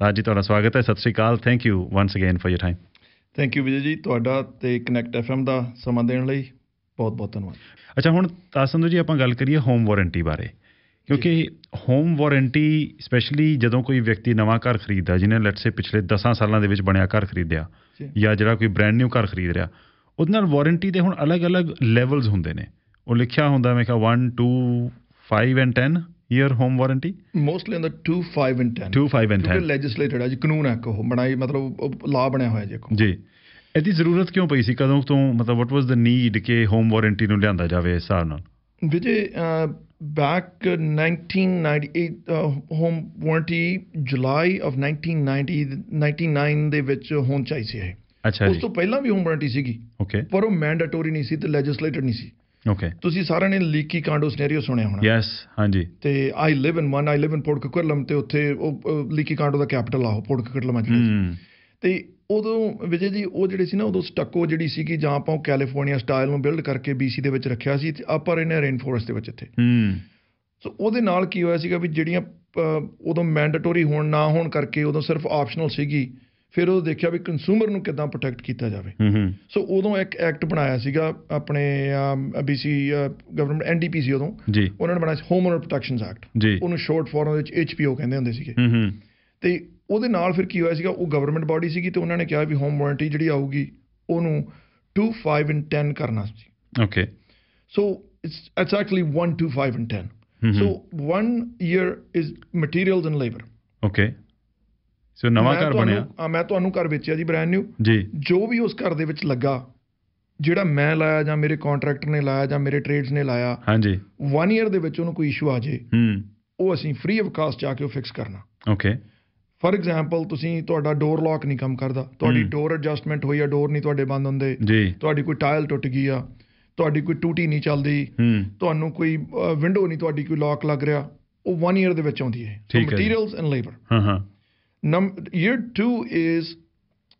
ਤਾਂ ਜੀ ਤੁਹਾਡਾ ਸਵਾਗਤ ਹੈ ਸਤਿ ਸ਼੍ਰੀ ਅਕਾਲ thank you once again for your time thank you Vijay ji ਤੁਹਾਡਾ ਤੇ ਕਨੈਕਟ ਐਫਐਮ ਦਾ ਸਮਾਂ ਦੇਣ ਲਈ ਬਹੁਤ ਬਹੁਤ ਧੰਨਵਾਦ ਅੱਛਾ ਹੁਣ ਤਾਸੰਦੋ ਜੀ ਆਪਾਂ ਗੱਲ ਕਰੀਏ ਹੋਮ ਵਾਰੰਟੀ ਬਾਰੇ ਕਿਉਂਕਿ ਹੋਮ ਵਾਰੰਟੀ ਸਪੈਸ਼ਲੀ ਜਦੋਂ ਕੋਈ ਵਿਅਕਤੀ ਨਵਾਂ ਘਰ ਖਰੀਦਦਾ ਜਿਹਨੇ ਲੈਟਸ ਸੇ ਪਿਛਲੇ 10 ਸਾਲਾਂ ਦੇ ਵਿੱਚ ਬਣਿਆ ਘਰ ਖਰੀਦਿਆ ਜਾਂ ਜਿਹੜਾ ਕੋਈ ਬ੍ਰੈਂਡ ਨਿਊ ਘਰ ਖਰੀਦ ਰਿਹਾ ਉਹਦੇ ਨਾਲ ਵਾਰੰਟੀ ਦੇ ਹੁਣ ਅਲੱਗ-ਅਲੱਗ ਲੈਵਲਸ ਹੁੰਦੇ ਨੇ ਉਹ ਲਿਖਿਆ ਹੁੰਦਾ ਮੈਂ ਕਿਹਾ 1 2 5 and 10 year home warranty mostly in the 2, 5 10. 2, 5 10. Because ਹੈ ਜੀ ਕਾਨੂੰਨ ਹੈ ਕੋ ਬਣਾਈ ਮਤਲਬ ਲਾ ਬਣਿਆ ਹੋਇਆ ਜੀ ਕੋ ਜੀ ਇਹਦੀ ਜ਼ਰੂਰਤ ਕਿਉਂ ਪਈ ਸੀ ਕਦੋਂ ਤੋਂ ਮਤਲਬ ਵਾਟ ਵਾਸ ਦ ਨੀਡ ਕਿ ਹੋਮ ਵਾਰੰਟੀ ਨੂੰ ਲਿਆਂਦਾ ਜਾਵੇ ਇਸ ਹਿਸਾਬ ਨਾਲ Vijay back 1998 home warranty July of 1990 99 ਦੇ ਵਿੱਚ ਹੋਣ ਚਾਹੀਦੀ ਸੀ ਅੱਛਾ ਜੀ ਉਸ ਤੋਂ ਪਹਿਲਾਂ ਵੀ ਹੋਮ ਵਾਰੰਟੀ ਸੀਗੀ ਓਕੇ ਪਰ ਉਹ ਮੈਂਡੇਟਰੀ ਨਹੀਂ ਸੀ ਤੇ ਲੈਜਿਸਲੇਟਡ ਨਹੀਂ ਸੀ ਓਕੇ ਤੁਸੀਂ ਸਾਰਿਆਂ ਨੇ ਲੀਕੀ ਕਾਂਡੋ ਸਿਨੈਰੀਓ ਸੁਣਿਆ ਹੋਣਾ ਯੈਸ ਹਾਂਜੀ ਤੇ ਆਈ ਲਿਵ in one I Liv in port ਕੁਕਰਲਮ ਤੇ ਉੱਥੇ ਉਹ ਲੀਕੀ ਕਾਂਡੋ ਦਾ ਕੈਪੀਟਲ ਆ ਪੋਰਟ ਕੁਕਰਲਮ ਆ ਤੇ ਉਦੋਂ ਵਿਜੇ ਜੀ ਉਹ ਜਿਹੜੇ ਸੀ ਨਾ ਉਦੋਂ ਸਟੱਕੋ ਜਿਹੜੀ ਸੀ ਕਿ ਜਾਂ ਆਪਾਂ ਉਹ ਕੈਲੀਫੋਰਨੀਆ ਸਟਾਈਲ ਨੂੰ ਬਿਲਡ ਕਰਕੇ ਬੀਸੀ ਦੇ ਵਿੱਚ ਰੱਖਿਆ ਸੀ ਤੇ ਆਪਾਂ ਇਹਨੇ ਰੇਨ ਫੋਰੈਸਟ ਦੇ ਵਿੱਚ ਇੱਥੇ ਹੂੰ ਸੋ ਉਹਦੇ ਨਾਲ ਕੀ ਹੋਇਆ ਸੀਗਾ ਵੀ ਜਿਹੜੀਆਂ ਉਦੋਂ ਮੈਂਡੇਟਰੀ ਹੋਣ ਨਾ ਹੋਣ ਕਰਕੇ ਉਦੋਂ ਸਿਰਫ ਆਪਸ਼ਨਲ ਸੀਗੀ ਫਿਰ ਉਹ ਦੇਖਿਆ ਵੀ ਕੰਜ਼ੂਮਰ ਨੂੰ ਕਿਦਾਂ ਪ੍ਰੋਟੈਕਟ ਕੀਤਾ ਜਾਵੇ ਸੋ ਉਦੋਂ ਇੱਕ ਐਕਟ ਬਣਾਇਆ ਸੀਗਾ ਆਪਣੇ ਬੀਸੀ ਗਵਰਨਮੈਂਟ ਐਨਡੀਪੀਸੀ ਉਦੋਂ ਉਹਨਾਂ ਨੇ ਬਣਾਇਆ ਸੀ ਹੋਮ ਓਨਰ ਪ੍ਰੋਟੈਕਸ਼ਨਸ ਐਕਟ ਉਹਨੂੰ ਸ਼ਾਰਟ ਫਾਰਮ ਵਿੱਚ ਐਚਪੀਓ ਕਹਿੰਦੇ ਹੁੰਦੇ ਸੀਗੇ ਤੇ ਉਹਦੇ ਨਾਲ ਫਿਰ ਕੀ ਹੋਇਆ ਸੀਗਾ ਉਹ ਗਵਰਨਮੈਂਟ ਬਾਡੀ ਸੀਗੀ ਤੇ ਉਹਨਾਂ ਨੇ ਕਿਹਾ ਵੀ ਹੋਮ ਵਾਰੰਟੀ ਜਿਹੜੀ ਆਊਗੀ ਉਹਨੂੰ 2 5 ਐਂਡ 10 ਕਰਨਾ ਸੀ okay so it's it's actually 1 2 5 and 10 so 1 year is materials and labour okay so ਨਵਾਂ ਘਰ ਬਣਿਆ ਆ ਮੈਂ ਤੁਹਾਨੂੰ ਘਰ ਵੇਚਿਆ ਜੀ ਬ੍ਰੈਂਡ ਨਿਊ ਜੀ ਜੋ ਵੀ ਉਸ ਘਰ ਦੇ ਵਿੱਚ ਲੱਗਾ ਜਿਹੜਾ ਮੈਂ ਲਾਇਆ ਜਾਂ ਮੇਰੇ ਕੰਟਰੈਕਟਰ ਨੇ ਲਾਇਆ ਜਾਂ ਮੇਰੇ ਟ੍ਰੇਡਸ ਨੇ ਲਾਇਆ ਹਾਂਜੀ 1 ਇਅਰ ਦੇ ਵਿੱਚ ਉਹਨੂੰ ਕੋਈ ਇਸ਼ੂ ਆ ਜੇ ਹੂੰ ਉਹ ਅਸੀਂ ਫ੍ਰੀ ਆਫ ਕਾਸਟ ਜਾ ਕੇ ਉਹ ਫਿਕਸ ਕਰਨਾ ਓਕੇ ਫੋਰ ਐਗਜ਼ਾਮਪਲ ਤੁਸੀਂ ਤੁਹਾਡਾ ਡੋਰ ਲੌਕ ਨਹੀਂ ਕੰਮ ਕਰਦਾ ਤੁਹਾਡੀ ਡੋਰ ਐਡਜਸਟਮੈਂਟ ਹੋਈ ਆ ਡੋਰ ਨਹੀਂ ਤੁਹਾਡੇ ਬੰਦ ਹੁੰਦੇ ਤੁਹਾਡੀ ਕੋਈ ਟਾਇਲ ਟੁੱਟ ਗਈ ਆ ਤੁਹਾਡੀ ਕੋਈ ਟੂਟੀ ਨਹੀਂ ਚੱਲਦੀ ਤੁਹਾਨੂੰ ਕੋਈ ਵਿੰਡੋ ਨਹੀਂ ਤੁਹਾਡੀ ਕੋਈ ਲੌਕ ਲੱਗ ਰਿਹਾ ਉਹ 1 ਇਅਰ ਦੇ ਵਿੱਚ ਆਉਂਦੀ ਹੈ ਸੋ ਮਟੀਰੀਅਲਸ ਐਂਡ ਲੇਬਰ ਹਾਂ ਹਾਂ Num- year two is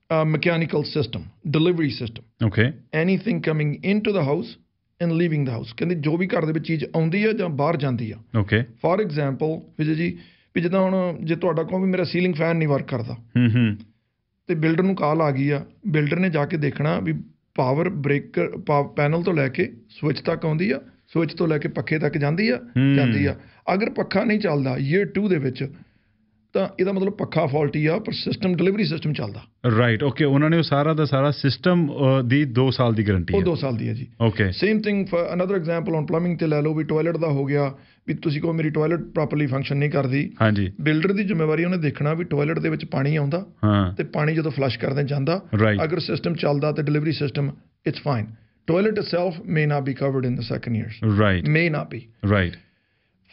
a mechanical system, delivery system. Okay. Anything coming into the house and living ਦਾ ਹਾਊਸ ਕਹਿੰਦੇ ਜੋ ਵੀ ਘਰ ਦੇ ਵਿੱਚ ਚੀਜ਼ ਆਉਂਦੀ ਆ ਜਾਂ ਬਾਹਰ ਜਾਂਦੀ ਆ ਓਕੇ ਫਾਰ ਐਗਜ਼ਾਮਪਲ ਵਿਜੇ ਜੀ ਵੀ ਜਦੋਂ ਹੁਣ ਜੇ ਤੁਹਾਡਾ ਕਹੋ ਵੀ ਮੇਰਾ ਸੀਲਿੰਗ ਫੈਨ ਨਹੀਂ ਵਰਕ ਕਰਦਾ ਹੂੰ ਹੂੰ ਤੇ ਬਿਲਡਰ ਨੂੰ ਕਾਲ ਆ ਗਈ ਆ ਬਿਲਡਰ ਨੇ ਜਾ ਕੇ ਦੇਖਣਾ ਵੀ ਪਾਵਰ ਬ੍ਰੇਕਰ ਪੈਨਲ ਤੋਂ ਲੈ ਕੇ ਸਵਿਚ ਤੱਕ ਆਉਂਦੀ ਆ ਸਵਿਚ ਤੋਂ ਲੈ ਕੇ ਪੱਖੇ ਤੱਕ ਜਾਂਦੀ ਆ ਜਾਂਦੀ ਆ ਅਗਰ ਪੱਖਾ ਨਹੀਂ ਚੱਲਦਾ ਈਅਰ 2 ਦੇ ਵਿੱਚ ਤਾਂ ਇਹਦਾ ਮਤਲਬ ਪੱਖਾ ਫਾਲਟੀ ਆ ਪਰ ਸਿਸਟਮ ਡਿਲੀਵਰੀ ਸਿਸਟਮ ਚੱਲਦਾ ਰਾਈਟ ਓਕੇ ਉਹਨਾਂ ਨੇ ਉਹ ਸਾਰਾ ਦਾ ਸਾਰਾ ਸਿਸਟਮ ਦੀ 2 ਸਾਲ ਦੀ ਗਾਰੰਟੀ ਹੈ ਉਹ 2 ਸਾਲ ਦੀ ਹੈ ਜੀ okay same thing for another example on plumbing ਤੇ ਲੈ ਲਓ ਵੀ ਟਾਇਲਟ ਦਾ ਹੋ ਗਿਆ ਵੀ ਤੁਸੀਂ ਕਹੋ ਮੇਰੀ ਟਾਇਲਟ ਪ੍ਰੋਪਰਲੀ ਫੰਕਸ਼ਨ ਨਹੀਂ ਕਰਦੀ ਹਾਂਜੀ ਬਿਲਡਰ ਦੀ ਜ਼ਿੰਮੇਵਾਰੀ ਉਹਨੇ ਦੇਖਣਾ ਵੀ ਟਾਇਲਟ ਦੇ ਵਿੱਚ ਪਾਣੀ ਆਉਂਦਾ ਹਾਂ ਤੇ ਪਾਣੀ ਜਦੋਂ ਫਲਸ਼ ਕਰਦੇ ਜਾਂਦਾ ਅਗਰ ਸਿਸਟਮ ਚੱਲਦਾ ਤੇ delivery system it's fine toilet itself may not be covered in the second years right may not be right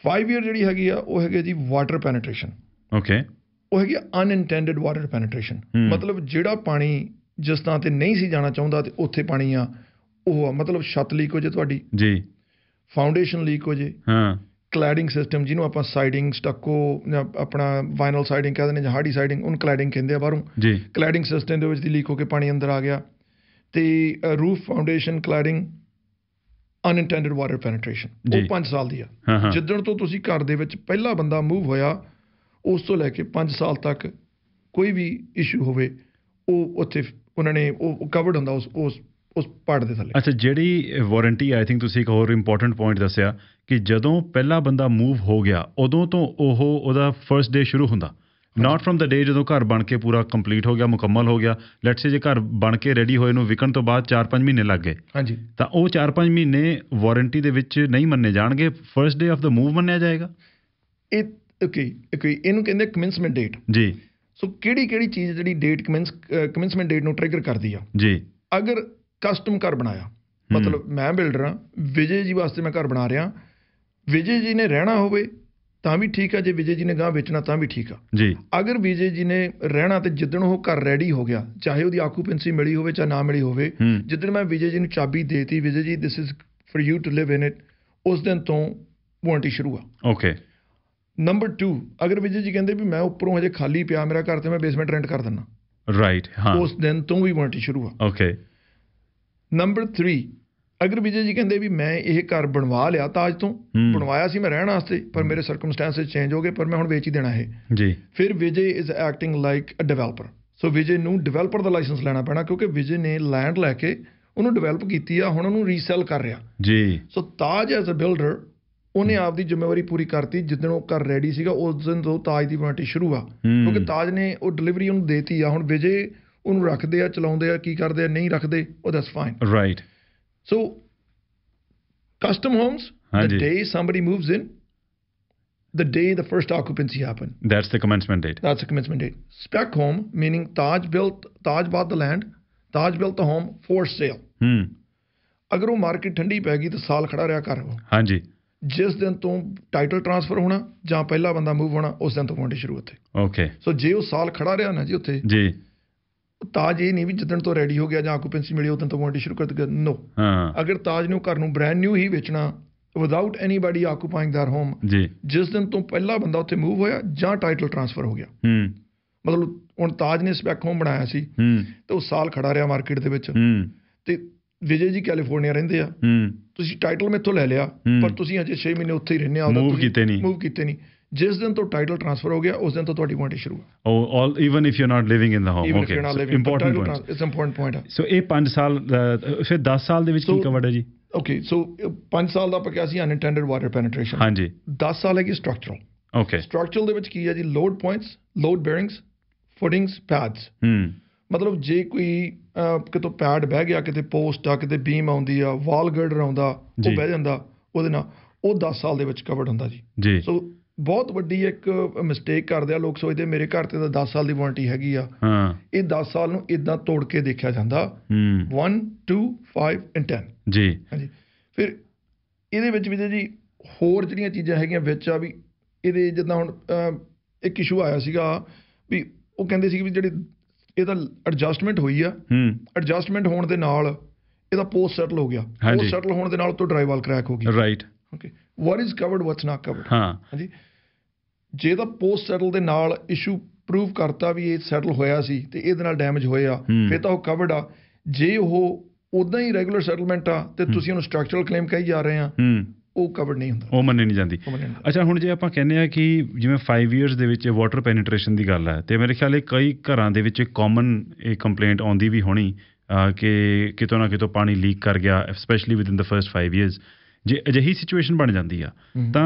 5 year ਜਿਹੜੀ ਹੈਗੀ ਆ ਉਹ ਹੈਗੇ ਜੀ ਵਾਟਰ ਪੈਨੇਟ੍ਰੇਸ਼ਨ ਓਕੇ ਉਹ ਹੈਗੀ ਅਨਇੰਟੈਂਡਡ ਵਾਟਰ ਪੈਨੇਟ੍ਰੇਸ਼ਨ ਮਤਲਬ ਜਿਹੜਾ ਪਾਣੀ ਜਿਸ ਤਾਂ ਤੇ ਨਹੀਂ ਸੀ ਜਾਣਾ ਚਾਹੁੰਦਾ ਤੇ ਉੱਥੇ ਪਾਣੀ ਆ ਉਹ ਆ ਮਤਲਬ ਛੱਤ ਲੀਕ ਹੋ ਜੇ ਤੁਹਾਡੀ ਜੀ ਫਾਊਂਡੇਸ਼ਨ ਲੀਕ ਹੋ ਜੇ ਹਾਂ ਕਲੈਡਿੰਗ ਸਿਸਟਮ ਜਿਹਨੂੰ ਆਪਾਂ ਸਾਈਡਿੰਗ ਸਟੱਕੋ ਜਾਂ ਆਪਣਾ ਵਾਈਨਲ ਸਾਈਡਿੰਗ ਕਹਿੰਦੇ ਨੇ ਜਾਂ ਹਾਰਡੀ ਸਾਈਡਿੰਗ ਉਹਨ ਕਲੈਡਿੰਗ ਕਹਿੰਦੇ ਆ ਬਾਹਰੋਂ ਜੀ ਕਲੈਡਿੰਗ ਸਿਸਟਮ ਦੇ ਵਿੱਚ ਦੀ ਲੀਕ ਹੋ ਕੇ ਪਾਣੀ ਅੰਦਰ ਆ ਗਿਆ ਤੇ roof foundation cladding unintended water penetration ਉਹ 5 ਸਾਲ ਦੀ ਆ ਜਿੱਦਣ ਤੋਂ ਤੁਸੀਂ ਘਰ ਦੇ ਵਿੱਚ ਪਹਿਲਾ ਬੰਦਾ ਮੂਵ ਹੋਇਆ ਉਸ ਤੋਂ ਲੈ ਕੇ 5 ਸਾਲ ਤੱਕ ਕੋਈ ਵੀ ਇਸ਼ੂ ਹੋਵੇ ਉਹ ਉੱਥੇ ਉਹਨਾਂ ਨੇ ਉਹ ਕਵਰਡ ਹੁੰਦਾ ਉਸ ਉਸ ਉਸ ਪਾਰਟ ਦੇ ਥੱਲੇ ਅੱਛਾ ਜਿਹੜੀ ਵਾਰੰਟੀ ਆਈ ਥਿੰਕ ਤੁਸੀਂ ਇੱਕ ਹੋਰ ਇੰਪੋਰਟੈਂਟ ਪੁਆਇੰਟ ਦੱਸਿਆ ਕਿ ਜਦੋਂ ਪਹਿਲਾ ਬੰਦਾ ਮੂਵ ਹੋ ਗਿਆ ਉਦੋਂ ਤੋਂ ਉਹ ਉਹਦਾ ਫਰਸਟ ਡੇ ਸ਼ੁਰੂ ਹੁੰਦਾ ਨਾਟ ਫਰਮ ਦਾ ਡੇ ਜਦੋਂ ਘਰ ਬਣ ਕੇ ਪੂਰਾ ਕੰਪਲੀਟ ਹੋ ਗਿਆ ਮੁਕੰਮਲ ਹੋ ਗਿਆ ਲੈਟਸ ਸੇ ਜੇ ਘਰ ਬਣ ਕੇ ਰੈਡੀ ਹੋਏ ਨੂੰ ਵਿਕਣ ਤੋਂ ਬਾਅਦ 4-5 ਮਹੀਨੇ ਲੱਗ ਗਏ ਹਾਂਜੀ ਤਾਂ ਉਹ 4-5 ਮਹੀਨੇ ਵਾਰੰਟੀ ਦੇ ਵਿੱਚ ਨਹੀਂ ਮੰਨੇ ਜਾਣਗੇ first day of the move ਮੰਨਿਆ ਜਾਏਗਾ ਇਹ ਓਕੇ ਓਕੇ ਇਹਨੂੰ ਕਹਿੰਦੇ ਕਮਿੰਸਮੈਂਟ ਡੇਟ ਜੀ ਸੋ ਕਿਹੜੀ ਕਿਹੜੀ ਚੀਜ਼ ਜਿਹੜੀ ਡੇਟ ਕਮਿੰਸ ਕਮਿੰਸਮੈਂਟ ਡੇਟ ਨੂੰ ਟ੍ਰਿਗਰ ਕਰਦੀ ਆ ਜੀ ਅਗਰ ਕਸਟਮ ਘਰ ਬਣਾਇਆ ਮਤਲਬ ਮੈਂ ਬਿਲਡਰ ਆ ਵਿਜੇ ਜੀ ਵਾਸਤੇ ਮੈਂ ਘਰ ਬਣਾ ਰਿਹਾ ਵਿਜੇ ਜੀ ਨੇ ਰਹਿਣਾ ਹੋਵੇ ਤਾਂ ਵੀ ਠੀਕ ਆ ਜੇ ਵਿਜੇ ਜੀ ਨੇ ਗਾਂ ਵੇਚਣਾ ਤਾਂ ਵੀ ਠੀਕ ਆ ਜੀ ਅਗਰ ਵਿਜੇ ਜੀ ਨੇ ਰਹਿਣਾ ਤੇ ਜਿੱਦਣ ਉਹ ਘਰ ਰੈਡੀ ਹੋ ਗਿਆ ਚਾਹੇ ਉਹਦੀ ਆਕੂਪੈਂਸੀ ਮਿਲੀ ਹੋਵੇ ਚਾਹੇ ਨਾ ਮਿਲੀ ਹੋਵੇ ਜਿੱਦਣ ਮੈਂ ਵਿਜੇ ਜੀ ਨੂੰ ਚਾਬੀ ਦੇਤੀ Vijay ji this is for you to live in it ਉਸ ਦਿਨ ਤੋਂ ਵਾਰੰਟੀ ਸ਼ੁਰੂ ਆ ਓਕੇ ਨੰਬਰ 2 ਅਗਰ ਵਿਜੇ ਜੀ ਕਹਿੰਦੇ ਵੀ ਮੈਂ ਉੱਪਰੋਂ ਹਜੇ ਖਾਲੀ ਪਿਆ ਮੇਰਾ ਘਰ ਤੇ ਮੈਂ ਬੇਸਮੈਂਟ ਰੈਂਟ ਕਰ ਦਿੰਨਾ ਰਾਈਟ ਹਾਂ ਉਸ ਦਿਨ ਤੋਂ ਵੀ ਵਾਰੰਟੀ ਸ਼ੁਰੂ ਆ ਓਕੇ ਨੰਬਰ 3 ਅਗਰ ਵਿਜੇ ਜੀ ਕਹਿੰਦੇ ਵੀ ਮੈਂ ਇਹ ਘਰ ਬਣਵਾ ਲਿਆ ਤਾਂ ਅੱਜ ਤੋਂ ਬਣਵਾਇਆ ਸੀ ਮੈਂ ਰਹਿਣ ਵਾਸਤੇ ਪਰ ਮੇਰੇ ਸਰਕਮਸਟੈਂਸਸ ਚੇਂਜ ਹੋ ਗਏ ਪਰ ਮੈਂ ਹੁਣ ਵੇਚ ਹੀ ਦੇਣਾ ਹੈ ਜੀ ਫਿਰ Vijay is acting like a developer so Vijay ਨੂੰ ਡਿਵੈਲਪਰ ਦਾ ਲਾਇਸੈਂਸ ਲੈਣਾ ਪੈਣਾ ਕਿਉਂਕਿ ਵਿਜੇ ਨੇ ਲੈਂਡ ਲੈ ਕੇ ਉਹਨੂੰ ਡਿਵੈਲਪ ਕੀਤੀ ਆ ਹੁਣ ਉਹਨੂੰ ਰੀਸੇਲ ਕਰ ਰਿਹਾ ਜੀ ਸੋ ਤਾਜ ਐਜ਼ ਅ ਬਿਲਡਰ ਉਹਨੇ ਆਪਦੀ ਜ਼ਿੰਮੇਵਾਰੀ ਪੂਰੀ ਕਰਤੀ ਜਿੱਦਣ ਉਹ ਘਰ ਰੈਡੀ ਸੀਗਾ ਉਸ ਦਿਨ ਤੋਂ ਤਾਜ ਦੀ ਪਾਰਟੀ ਸ਼ੁਰੂ ਆ ਕਿਉਂਕਿ ਤਾਜ ਨੇ ਉਹ ਡਿਲੀਵਰੀ ਉਹਨੂੰ ਦੇਤੀ ਆ ਹੁਣ ਵਿਜੇ ਉਹਨੂੰ ਰੱਖਦੇ ਆ ਚਲਾਉਂਦੇ ਆ ਕੀ ਕਰਦੇ ਆ ਨਹੀਂ ਰੱਖਦੇ ਉਹ ਦੱਸ fine right so custom homes the day somebody moves in the day the first occupancy happen that's the commencement date that's a commencement date spec home meaning they just built they just bought the land they just built home for sale hmm ਅਗਰ ਉਹ market ਠੰਡੀ ਪੈ ਗਈ ਤਾਂ ਸਾਲ ਖੜਾ ਰਿਹਾ ਕਰ ਹਾਂਜੀ ਜਿਸ ਦਿਨ ਤੋਂ ਟਾਈਟਲ ਟਰਾਂਸਫਰ ਹੋਣਾ ਜਾਂ ਪਹਿਲਾ ਬੰਦਾ ਮੂਵ ਹੋਣਾ ਉਸ ਦਿਨ ਤੋਂ ਕਬੱਡੀ ਸ਼ੁਰੂ ਹੁੰਦੇ ਓਕੇ ਸੋ ਜੇ ਉਹ ਸਾਲ ਖੜਾ ਰਿਹਾ ਨਾ ਜੀ ਉੱਥੇ ਜੀ ਤਾਜ ਇਹ ਨਹੀਂ ਵੀ ਜਦੋਂ ਤੋਂ ਰੈਡੀ ਹੋ ਗਿਆ ਜਾਂ ਆਕੂਪੈਂਸੀ ਮਿਲੀ ਉਦੋਂ ਤੋਂ ਕਬੱਡੀ ਸ਼ੁਰੂ ਕਰ ਦਿੱਤਾ ਨੋ ਅਗਰ ਤਾਜ ਨੂੰ ਘਰ ਨੂੰ ਬ੍ਰੈਂਡ ਨਿਊ ਹੀ ਵੇਚਣਾ ਵਿਦਆਊਟ ਐਨੀਬਾਡੀ ਆਕੂਪਾਈਂਗ ਦਰ ਹੋਮ ਜੀ ਜਿਸ ਦਿਨ ਤੋਂ ਪਹਿਲਾ ਬੰਦਾ ਉੱਥੇ ਮੂਵ ਹੋਇਆ ਜਾਂ ਟਾਈਟਲ ਟਰਾਂਸਫਰ ਹੋ ਗਿਆ ਹੂੰ ਮਤਲਬ ਹੁਣ ਤਾਜ ਨੇ ਸਪੈਕ ਹੋਮ ਬਣਾਇਆ ਸੀ ਹੂੰ ਤੇ ਉਹ ਸਾਲ ਖੜਾ ਰਿਹਾ ਮਾਰਕੀਟ ਦੇ ਵਿੱਚ ਹੂੰ ਤੇ ਵਿਜੇ ਜੀ ਕੈਲੀਫੋਰਨੀਆ ਰਹਿੰਦੇ ਆ ਹੂੰ ਤੁਸੀਂ ਟਾਈਟਲ ਮੇਥੋਂ ਲੈ ਲਿਆ ਪਰ ਤੁਸੀਂ ਅਜੇ 6 ਮਹੀਨੇ ਉੱਥੇ ਹੀ ਰਹਿੰਦੇ ਆ ਮੂਵ ਕੀਤੇ ਨਹੀਂ ਮੂਵ ਕੀਤੇ ਨਹੀਂ ਜਿਸ ਦਿਨ ਤੋਂ ਟਾਈਟਲ ਟ੍ਰਾਂਸਫਰ ਹੋ ਗਿਆ ਉਸ ਦਿਨ ਤੋਂ ਤੁਹਾਡੀ ਕੁਆਂਟੀ ਸ਼ੁਰੂ ਹੋ ਓ all even if you are not living in the home okay important point it's important point so ਇਹ 5 ਸਾਲ ਫਿਰ 10 ਸਾਲ ਦੇ ਵਿੱਚ ਕੀ ਕਵਰ ਹੈ ਜੀ ਓਕੇ ਸੋ 5 ਸਾਲ ਦਾ ਆਪਾਂ ਕਿਹਾ ਸੀ ਅਨਇੰਟੈਂਡਡ ਵਾਟਰ ਪੈਨੇਟ੍ਰੇਸ਼ਨ ਹਾਂਜੀ 10 ਸਾਲ ਹੈ ਕਿ ਸਟਰਕਚਰਲ ਓਕੇ ਸਟਰਕਚਰਲ ਦੇ ਵਿੱਚ ਕੀ ਹੈ ਜੀ load points load bearings footings pads hmm ਮਤਲਬ ਜੇ ਕੋਈ ਕਿਤੋਂ ਪੈਡ ਬਹਿ ਗਿਆ ਕਿਤੇ ਪੋਸਟ ਆ ਕਿਤੇ ਬੀਮ ਆਉਂਦੀ ਆ ਵਾਲ ਗਰਡ ਆਉਂਦਾ ਉਹ ਬਹਿ ਜਾਂਦਾ ਉਹਦੇ ਨਾਲ ਉਹ 10 ਸਾਲ ਦੇ ਵਿੱਚ ਕਵਰਡ ਹੁੰਦਾ ਜੀ ਸੋ ਬਹੁਤ ਵੱਡੀ ਇੱਕ ਮਿਸਟੇਕ ਕਰਦੇ ਆ ਲੋਕ ਸੋਚਦੇ ਮੇਰੇ ਘਰ ਤੇ ਤਾਂ 10 ਸਾਲ ਦੀ ਵਾਰੰਟੀ ਹੈਗੀ ਆ ਹਾਂ ਇਹ 10 ਸਾਲ ਨੂੰ ਇਦਾਂ ਤੋੜ ਕੇ ਦੇਖਿਆ ਜਾਂਦਾ 1 2 5 ਐਂਡ 10 ਜੀ ਹਾਂਜੀ ਫਿਰ ਇਹਦੇ ਵਿੱਚ ਵੀ ਜੀ ਹੋਰ ਜਿਹੜੀਆਂ ਚੀਜ਼ਾਂ ਹੈਗੀਆਂ ਵਿੱਚ ਆ ਵੀ ਇਹਦੇ ਜਿੱਦਾਂ ਹੁਣ ਇੱਕ ਇਸ਼ੂ ਆਇਆ ਸੀਗਾ ਵੀ ਉਹ ਕਹਿੰਦੇ ਸੀ ਵੀ ਜਿਹੜੇ ਇਹਦਾ ਐਡਜਸਟਮੈਂਟ ਹੋਈ ਆ ਐਡਜਸਟਮੈਂਟ ਹੋਣ ਦੇ ਨਾਲ ਇਹਦਾ ਪੋਸਟ ਸੈਟਲ ਹੋ ਗਿਆ ਪੋਸਟ ਸੈਟਲ ਹੋਣ ਦੇ ਨਾਲ ਤੋਂ ਡਰਾਈਵਲ ਕ੍ਰੈਕ ਹੋ ਗਈ right okay what is covered what's not covered ਹਾਂ ਹਾਂਜੀ ਜੇ ਤਾਂ ਪੋਸਟ ਸੈਟਲ ਦੇ ਨਾਲ ਇਸ਼ੂ ਪ੍ਰੂਫ ਕਰਤਾ ਵੀ ਇਹ ਸੈਟਲ ਹੋਇਆ ਸੀ ਤੇ ਇਹਦੇ ਨਾਲ ਡੈਮੇਜ ਹੋਇਆ ਫਿਰ ਤਾਂ ਉਹ ਕਵਰਡ ਆ ਜੇ ਉਹ ਉਦਾਂ ਹੀ ਰੈਗੂਲਰ ਸੈਟਲਮੈਂਟ ਆ ਤੇ ਤੁਸੀਂ ਉਹਨੂੰ ਸਟਰਕਚਰਲ ਕਲੇਮ ਕਹੀ ਜਾ ਰਹੇ ਆ ਉਹ ਕਵਰ ਨਹੀਂ ਹੁੰਦਾ ਉਹ ਮੰਨੇ ਨਹੀਂ ਜਾਂਦੀ ਅੱਛਾ ਹੁਣ ਜੇ ਆਪਾਂ ਕਹਿੰਦੇ ਆ ਕਿ ਜਿਵੇਂ 5 ਇਅਰਸ ਦੇ ਵਿੱਚ ਵਾਟਰ ਪੈਨੀਟ੍ਰੇਸ਼ਨ ਦੀ ਗੱਲ ਹੈ ਤੇ ਮੇਰੇ ਖਿਆਲ ਇਹ ਕਈ ਘਰਾਂ ਦੇ ਵਿੱਚ ਕਾਮਨ ਇਹ ਕੰਪਲੇਂਟ ਆਉਂਦੀ ਵੀ ਹੋਣੀ ਕਿ ਕਿਤੋਂ ਨਾ ਕਿਤੋਂ ਪਾਣੀ ਲੀਕ ਕਰ ਗਿਆ specially within the first 5 years ਜੇ ਅਜਿਹੀ ਸਿਚੁਏਸ਼ਨ ਬਣ ਜਾਂਦੀ ਆ ਤਾਂ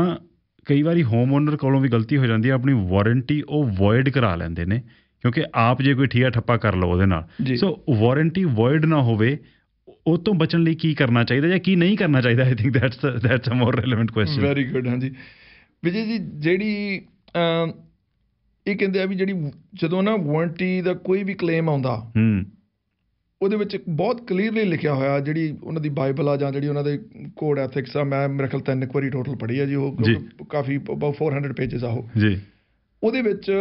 ਕਈ ਵਾਰੀ ਹੋਮ ਓਨਰ ਕੋਲੋਂ ਵੀ ਗਲਤੀ ਹੋ ਜਾਂਦੀ ਆ ਆਪਣੀ ਵਾਰੰਟੀ ਉਹ ਵੋਇਡ ਕਰਾ ਲੈਂਦੇ ਨੇ ਕਿਉਂਕਿ ਆਪ ਜੇ ਕੋਈ ਠੀਆ ਠੱਪਾ ਕਰ ਲਓ ਉਹਦੇ ਨਾਲ ਸੋ ਵਾਰੰਟੀ ਵੋਇਡ ਨਾ ਹੋਵੇ ਉਹ ਤੋਂ ਬਚਣ ਲਈ ਕੀ ਕਰਨਾ ਚਾਹੀਦਾ ਜਾਂ ਕੀ ਨਹੀਂ ਕਰਨਾ ਚਾਹੀਦਾ I think that's that's a more relevant question very good ਹਾਂਜੀ ਵਿਜੇ ਜੀ ਜਿਹੜੀ ਇਹ ਕਹਿੰਦੇ ਆ ਵੀ ਜਿਹੜੀ ਜਦੋਂ ਨਾ ਵਾਰੰਟੀ ਦਾ ਕੋਈ ਵੀ ਕਲੇਮ ਆਉਂਦਾ ਹੂੰ ਉਹਦੇ ਵਿੱਚ ਬਹੁਤ ਕਲੀਅਰਲੀ ਲਿਖਿਆ ਹੋਇਆ ਜਿਹੜੀ ਉਹਨਾਂ ਦੀ ਬਾਈਬਲ ਆ ਜਾਂ ਜਿਹੜੀ ਉਹਨਾਂ ਦੇ ਕੋਡ ਐਥਿਕਸ ਆ ਮੈਂ ਮੇਰੇ ਖਿਆਲ ਤਿੰਨ ਕੁਰੀ ਟੋਟਲ ਪੜ੍ਹੀ ਆ ਜੀ ਉਹ ਕਾਫੀ ਅਬਾਊਟ 400 ਪੇजेस ਆ ਉਹ ਜੀ ਉਹਦੇ ਵਿੱਚ